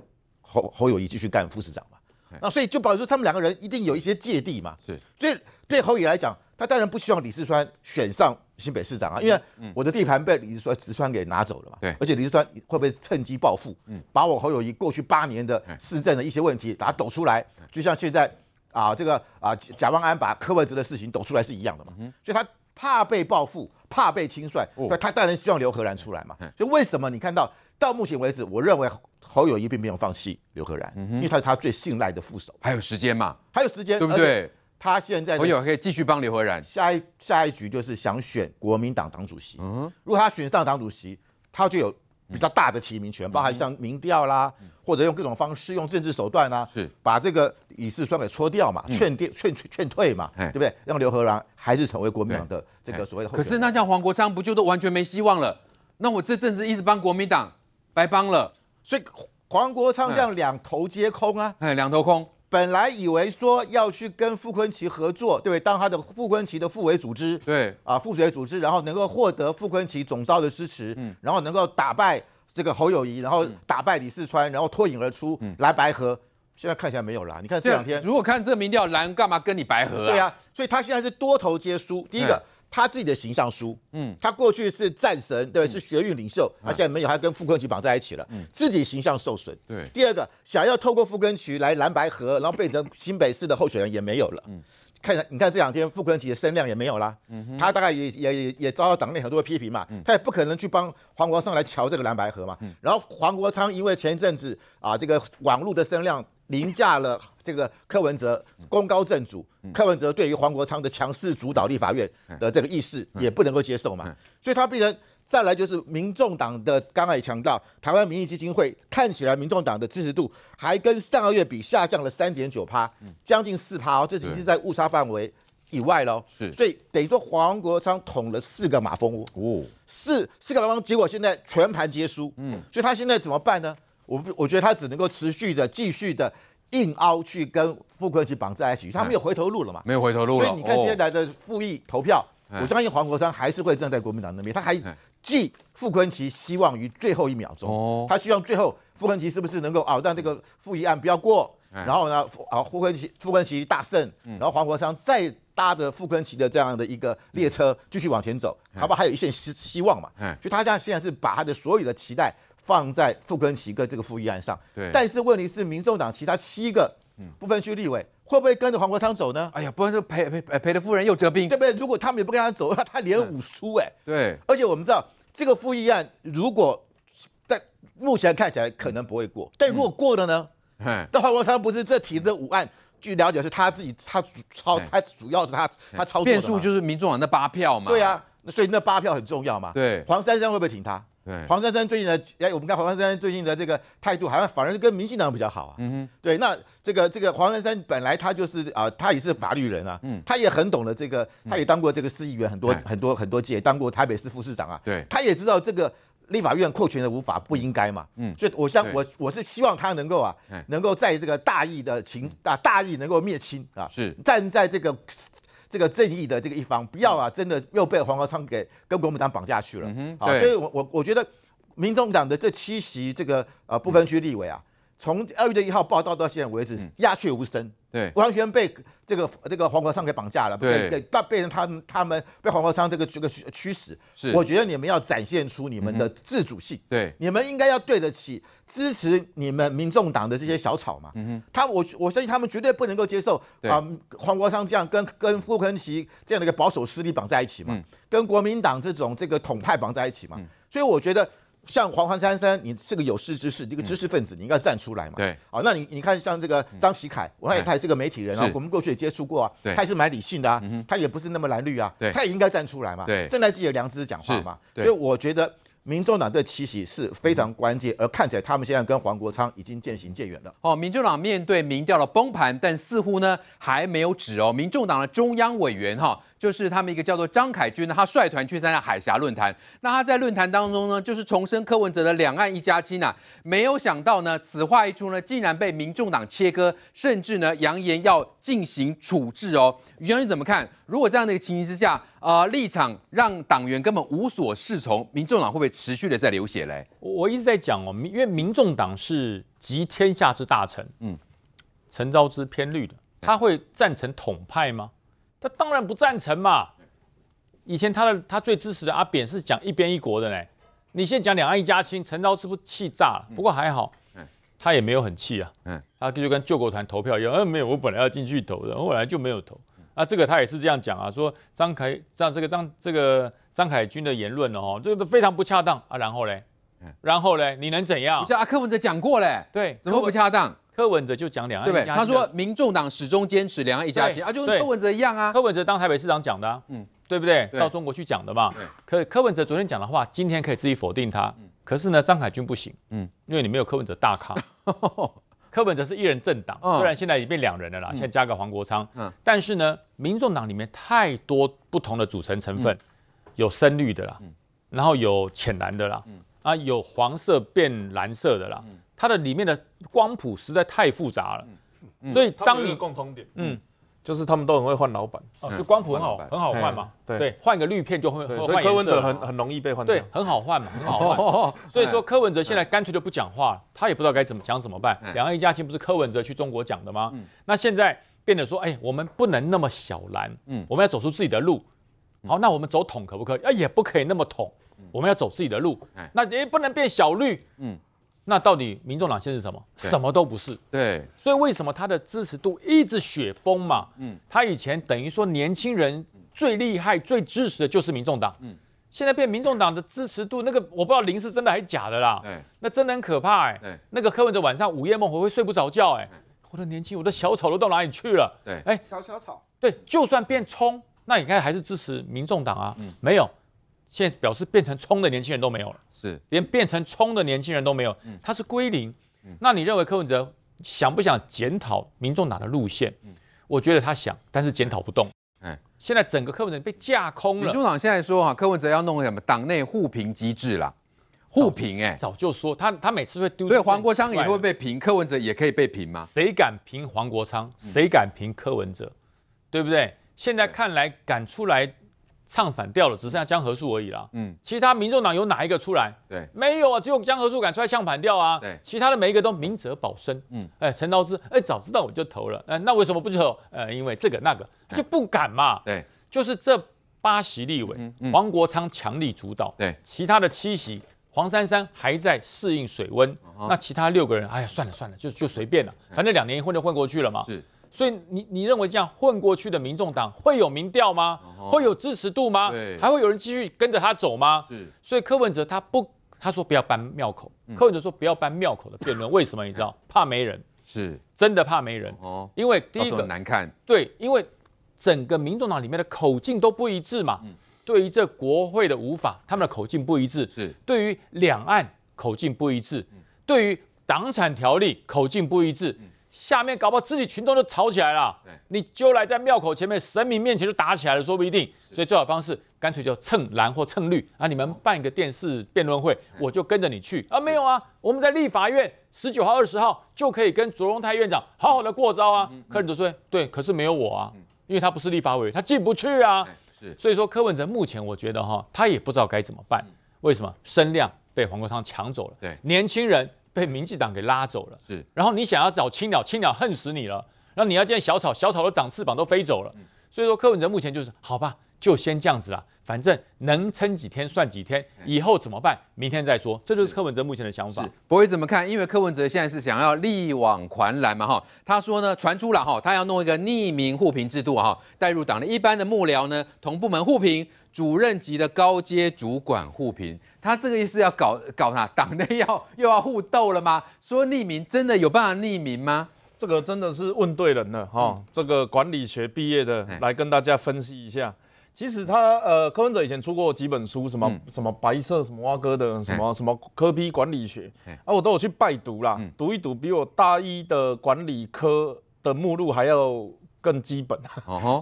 侯侯友谊继续干副市长嘛。那所以就表示他们两个人一定有一些芥蒂嘛。所以对侯友来讲，他当然不希望李世川选上。新北市长啊，因为我的地盘被李志川川给拿走了嘛，对，而且李志川会不会趁机报复，把我侯友谊过去八年的市政的一些问题，把它抖出来，就像现在啊，这个啊，贾万安把柯文哲的事情抖出来是一样的嘛，所以他怕被报复，怕被清算，他当然希望刘何然出来嘛。所以为什么你看到到目前为止，我认为侯友谊并没有放弃刘何然，因为他是他最信赖的副手，还有时间嘛，还有时间，对不对？他现在我有可以继续帮刘和然下一下一局就是想选国民党党主席。嗯，如果他选上党主席，他就有比较大的提名权，包含像民调啦，或者用各种方式、用政治手段啦，是把这个李世双给搓掉嘛，劝电劝劝退嘛，对不对？让刘和然还是成为国民党的这个所谓的。可是那像黄国昌不就都完全没希望了？那我这阵子一直帮国民党白帮了，所以黄国昌样两头皆空啊。哎，两头空。本来以为说要去跟傅昆奇合作，对不对？当他的傅昆奇的副委组织，对啊，副委组织，然后能够获得傅昆奇总招的支持，然后能够打败这个侯友谊，然后打败李四川，然后脱颖而出来白河。现在看起来没有了。你看这两天，如果看这民调，蓝干嘛跟你白合？对呀，所以他现在是多头皆输。第一个。他自己的形象输，嗯，他过去是战神，对是学运领袖，他现在没有，他跟傅根菊绑在一起了，自己形象受损。对，第二个，想要透过傅根菊来蓝白河，然后变成新北市的候选人也没有了。嗯，看看，你看这两天傅根菊的声量也没有啦。嗯，他大概也也也也遭到党内很多批评嘛。嗯，他也不可能去帮黄国昌来瞧这个蓝白河嘛。嗯，然后黄国昌因为前一阵子啊，这个网络的声量。凌驾了这个柯文哲，功高震主。柯文哲对于黄国昌的强势主导立法院的这个意识也不能够接受嘛，所以他必然再来就是民众党的刚才强调，台湾民意基金会看起来民众党的支持度还跟上个月比下降了三点九趴，将近四趴哦，这是已经在误差范围以外喽。所以等于说黄国昌捅了四个马蜂窝，哦，四四个马蜂，结果现在全盘皆输。嗯，所以他现在怎么办呢？我不，我觉得他只能够持续的、继续的硬凹去跟傅昆萁绑在一起，他没有回头路了嘛？没有回头路了。所以你看今天来的复议投票，我相信黄国昌还是会站在国民党那边，他还寄傅昆萁希望于最后一秒钟。哦。他希望最后傅昆萁是不是能够啊让这个复议案不要过，然后呢，啊傅昆萁傅昆萁大胜，然后黄国昌再搭着傅昆萁的这样的一个列车继续往前走，好不还有一线希希望嘛？就他家现在是把他的所有的期待。放在傅根奇跟这个复议案上，对。但是问题是，民众党其他七个部分区立委会不会跟着黄国昌走呢？哎呀，不然就赔赔哎赔了夫人又折兵，对不对？如果他们也不跟他走，他他连五输哎。对。而且我们知道，这个复议案如果在目前看起来可能不会过，但如果过了呢？那黄国昌不是这提的五案？据了解是他自己他主操他主要是他他操作变数就是民众党那八票嘛。对呀，所以那八票很重要嘛。对。黄珊珊会不会挺他？黄珊珊最近的哎，我们看黄珊珊最近的这个态度，好像反而是跟民进党比较好啊。嗯对，那这个这个黄珊珊本来他就是啊，他也是法律人啊，嗯，他也很懂得这个，他也当过这个市议员很多很多很多届，当过台北市副市长啊。对。他也知道这个立法院扩权的无法不应该嘛。嗯。所以，我相我我是希望他能够啊，能够在这个大义的情大大义能够灭亲啊，是站在这个。这个正义的这个一方，不要啊！真的又被黄国昌给跟国民党绑架去了啊！所以，我我我觉得，民众党的这七席这个呃不分区立委啊。从二月的一号报道到现在为止，鸦雀无声，对，完全被这个这个黄国昌给绑架了，对，被被他们他们被黄国昌这个这个驱使。是，我觉得你们要展现出你们的自主性，对，你们应该要对得起支持你们民众党的这些小草嘛，嗯哼，他我我相信他们绝对不能够接受，对，黄国昌这样跟跟傅恒奇这样的一个保守势力绑在一起嘛，跟国民党这种这个统派绑在一起嘛，所以我觉得。像黄黄珊珊，你是个有识之士，一个知识分子，你应该站出来嘛。对，好，那你你看像这个张喜凯，我看他也是个媒体人啊，我们过去也接触过啊，他也是蛮理性的啊，他也不是那么蓝绿啊，他也应该站出来嘛，站在自己的良知讲话嘛。所以我觉得，民众党这七席是非常关键，而看起来他们现在跟黄国昌已经渐行渐远了。哦，民众党面对民调的崩盘，但似乎呢还没有止哦。民众党的中央委员哈。就是他们一个叫做张凯军呢，他率团去参加海峡论坛。那他在论坛当中呢，就是重申柯文哲的两岸一家亲呐。没有想到呢，此话一出呢，竟然被民众党切割，甚至呢，扬言要进行处置哦。宇将军怎么看？如果这样的一个情形之下，呃，立场让党员根本无所适从，民众党会不会持续的在流血嘞？我一直在讲哦，因为民众党是集天下之大成，嗯，陈昭之偏绿的，他会赞成统派吗？那当然不赞成嘛！以前他的他最支持的阿扁是讲一边一国的呢，你现在讲两岸一家亲，陈昭是不是气炸了？不过还好，他也没有很气啊。他就跟救国团投票一样，嗯，没有，我本来要进去投的，我本来就没有投。啊，这个他也是这样讲啊，说张凯，张这个张这个张凯军的言论哦，这个都非常不恰当啊。然后嘞，然后嘞，你能怎样？你像阿克文哲讲过嘞，对，怎么不恰当？柯文哲就讲两岸一家亲，对他说，民众党始终坚持两岸一家亲，啊，就柯文哲一样啊。柯文哲当台北市长讲的，嗯，对不对？到中国去讲的嘛。可柯文哲昨天讲的话，今天可以自己否定他。可是呢，张海军不行，嗯，因为你没有柯文哲大咖。*laughs* 柯文哲是一人政党，虽然现在已经变两人了啦，现在加个黄国昌，嗯，但是呢，民众党里面太多不同的组成成分，有深绿的啦，嗯，然后有浅蓝的啦，嗯，啊，有黄色变蓝色的啦，嗯。它的里面的光谱实在太复杂了，所以当你共通点，嗯，就是他们都很会换老板哦，这光谱很好，很好换嘛，对，换个滤片就会，所以柯文哲很很容易被换，对，很好换嘛，很好换。*laughs* 所以说柯文哲现在干脆就不讲话，他也不知道该怎么讲怎么办。两岸一家亲不是柯文哲去中国讲的吗？那现在变得说，哎，我们不能那么小蓝，嗯，我们要走出自己的路。好，那我们走统可不可？以？哎，也不可以那么统，我们要走自己的路。那也不能变小绿，嗯。那到底民众党现在是什么？什么都不是。对，所以为什么他的支持度一直雪崩嘛？嗯，他以前等于说年轻人最厉害、最支持的就是民众党。嗯，现在变民众党的支持度，那个我不知道零是真的还是假的啦。那真的很可怕哎。那个柯文哲晚上午夜梦回会睡不着觉哎，我的年轻，我的小草都到哪里去了？对，哎，小小草。对，就算变葱，那应该还是支持民众党啊。嗯，没有。现表示变成冲的年轻人都没有了，是连变成冲的年轻人都没有，他是归零。那你认为柯文哲想不想检讨民众党的路线？我觉得他想，但是检讨不动。哎，现在整个柯文哲被架空了。民主党现在说哈，柯文哲要弄什么党内互评机制啦？互评哎，早就说他他每次会丢。对，黄国昌也会被评，柯文哲也可以被评吗？谁敢评黄国昌？谁敢评柯文哲？对不对？现在看来敢出来。唱反调了，只剩下江河树而已啦。嗯，其他民众党有哪一个出来？对，没有啊，只有江河树敢出来唱反调啊。对，其他的每一个都明哲保身。嗯，哎，陈昭之，哎，早知道我就投了，那那为什么不投？呃，因为这个那个，他就不敢嘛。对，就是这八席立委，黄国昌强力主导。对，其他的七席，黄珊珊还在适应水温。那其他六个人，哎呀，算了算了，就就随便了，反正两年一混就混过去了嘛。是。所以你你认为这样混过去的民众党会有民调吗？会有支持度吗？还会有人继续跟着他走吗？是。所以柯文哲他不，他说不要搬庙口。柯文哲说不要搬庙口的辩论，为什么？你知道？*laughs* 怕没人。是，真的怕没人。哦。因为第一个难看。对，因为整个民众党里面的口径都不一致嘛。对于这国会的无法，他们的口径不一致。是。对于两岸口径不一致。对于党产条例口径不一致。下面搞不好自己群众就吵起来了，你揪来在庙口前面神明面前就打起来了，说不一定。所以最好方式，干脆就蹭蓝或蹭绿。啊，你们办一个电视辩论会，我就跟着你去啊。没有啊，我们在立法院十九号、二十号就可以跟卓荣泰院长好好的过招啊。柯文哲说，对，可是没有我啊，因为他不是立法委员，他进不去啊。是，所以说柯文哲目前我觉得哈，他也不知道该怎么办。为什么声量被黄国昌抢走了？对，年轻人。被民进党给拉走了，是。然后你想要找青鸟，青鸟恨死你了。然后你要见小草，小草都长翅膀都飞走了。所以说柯文哲目前就是好吧，就先这样子啦，反正能撑几天算几天，以后怎么办，明天再说。这就是柯文哲目前的想法。不会怎么看，因为柯文哲现在是想要力挽狂澜嘛哈。他说呢，传出了哈，他要弄一个匿名互评制度哈，带入党的一般的幕僚呢，同部门互评。主任级的高阶主管互评，他这个意思要搞搞啥？党内要又要互斗了吗？说匿名，真的有办法匿名吗？这个真的是问对人了哈！这个管理学毕业的来跟大家分析一下。其实他呃，柯文哲以前出过几本书，什么什么白色什么哥的，什么什么科批管理学啊，我都有去拜读啦，读一读比我大一的管理科的目录还要。更基本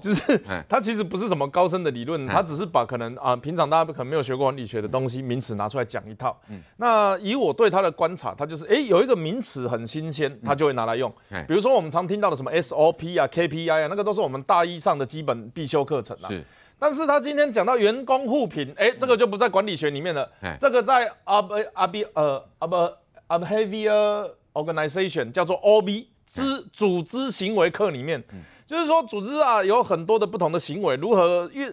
就是他其实不是什么高深的理论，他只是把可能啊平常大家可能没有学过管理学的东西名词拿出来讲一套。那以我对他的观察，他就是哎有一个名词很新鲜，他就会拿来用。比如说我们常听到的什么 SOP 啊、KPI 啊，那个都是我们大一上的基本必修课程啊。但是他今天讲到员工互评，哎，这个就不在管理学里面了，这个在啊不啊比呃啊不 u A b e h a v i o r organization 叫做 OB 之组织行为课里面。就是说，组织啊有很多的不同的行为，如何运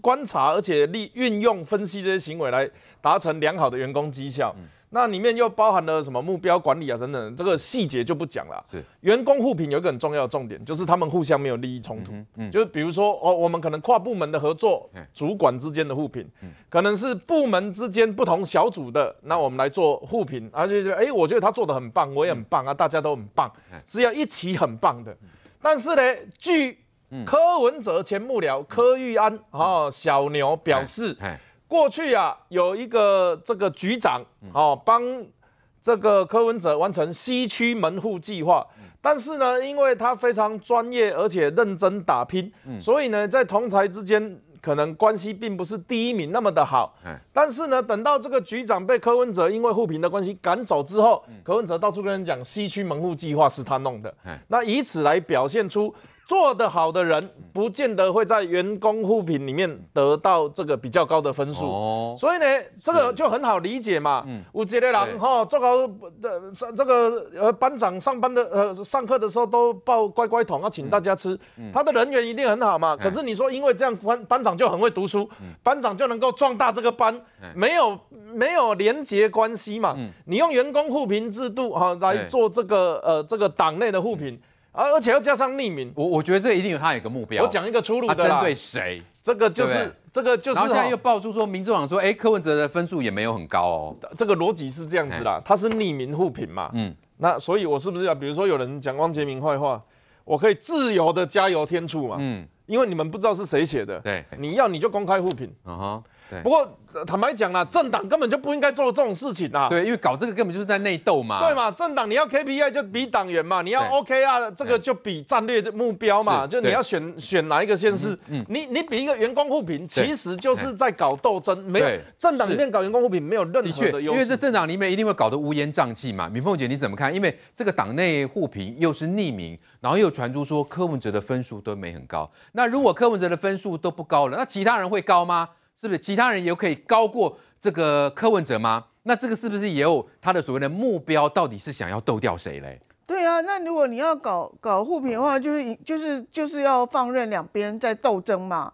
观察，而且利运用分析这些行为来达成良好的员工绩效。那里面又包含了什么目标管理啊等等，这个细节就不讲了。是员工互评有一个很重要的重点，就是他们互相没有利益冲突。嗯，就是比如说哦，我们可能跨部门的合作，主管之间的互评，可能是部门之间不同小组的，那我们来做互评，而且就哎，我觉得他做的很棒，我也很棒啊，大家都很棒，是要一起很棒的。但是呢，据柯文哲前幕僚柯玉安哦小牛表示，过去啊有一个这个局长哦帮这个柯文哲完成西区门户计划，但是呢，因为他非常专业而且认真打拼，所以呢，在同侪之间。可能关系并不是第一名那么的好，但是呢，等到这个局长被柯文哲因为互评的关系赶走之后，柯文哲到处跟人讲西区门户计划是他弄的，那以此来表现出。做得好的人，不见得会在员工互评里面得到这个比较高的分数。哦，所以呢，这个就很好理解嘛。嗯，我杰得郎哈，做好这上这个呃班长上班的呃上课的时候都抱乖乖桶要请大家吃，他的人缘一定很好嘛。可是你说因为这样班班长就很会读书，班长就能够壮大这个班，没有没有廉洁关系嘛。嗯，你用员工互评制度哈来做这个呃这个党内的互评。而而且要加上匿名，我我觉得这一定有他有一个目标。我讲一个出路的针对谁？这个就是这个就是。然后现在又爆出说，民主网说，哎，柯文哲的分数也没有很高哦。这个逻辑是这样子啦，他是匿名互评嘛。嗯，那所以，我是不是要比如说有人讲汪建明坏话，我可以自由的加油添醋嘛？嗯，因为你们不知道是谁写的，对，你要你就公开互评啊哈。不过坦白讲啦，政党根本就不应该做这种事情啦。对，因为搞这个根本就是在内斗嘛。对嘛，政党你要 K P I 就比党员嘛，你要 OK 啊，这个就比战略的目标嘛，就你要选选哪一个先试。你你比一个员工互评，其实就是在搞斗争，没有政党里面搞员工互评没有任何的优势。因为这政党里面一定会搞得乌烟瘴气嘛。敏凤姐你怎么看？因为这个党内互评又是匿名，然后又传出说柯文哲的分数都没很高。那如果柯文哲的分数都不高了，那其他人会高吗？是不是其他人也可以高过这个柯文哲吗？那这个是不是也有他的所谓的目标？到底是想要斗掉谁嘞？对啊，那如果你要搞搞互评的话，就是就是就是要放任两边在斗争嘛。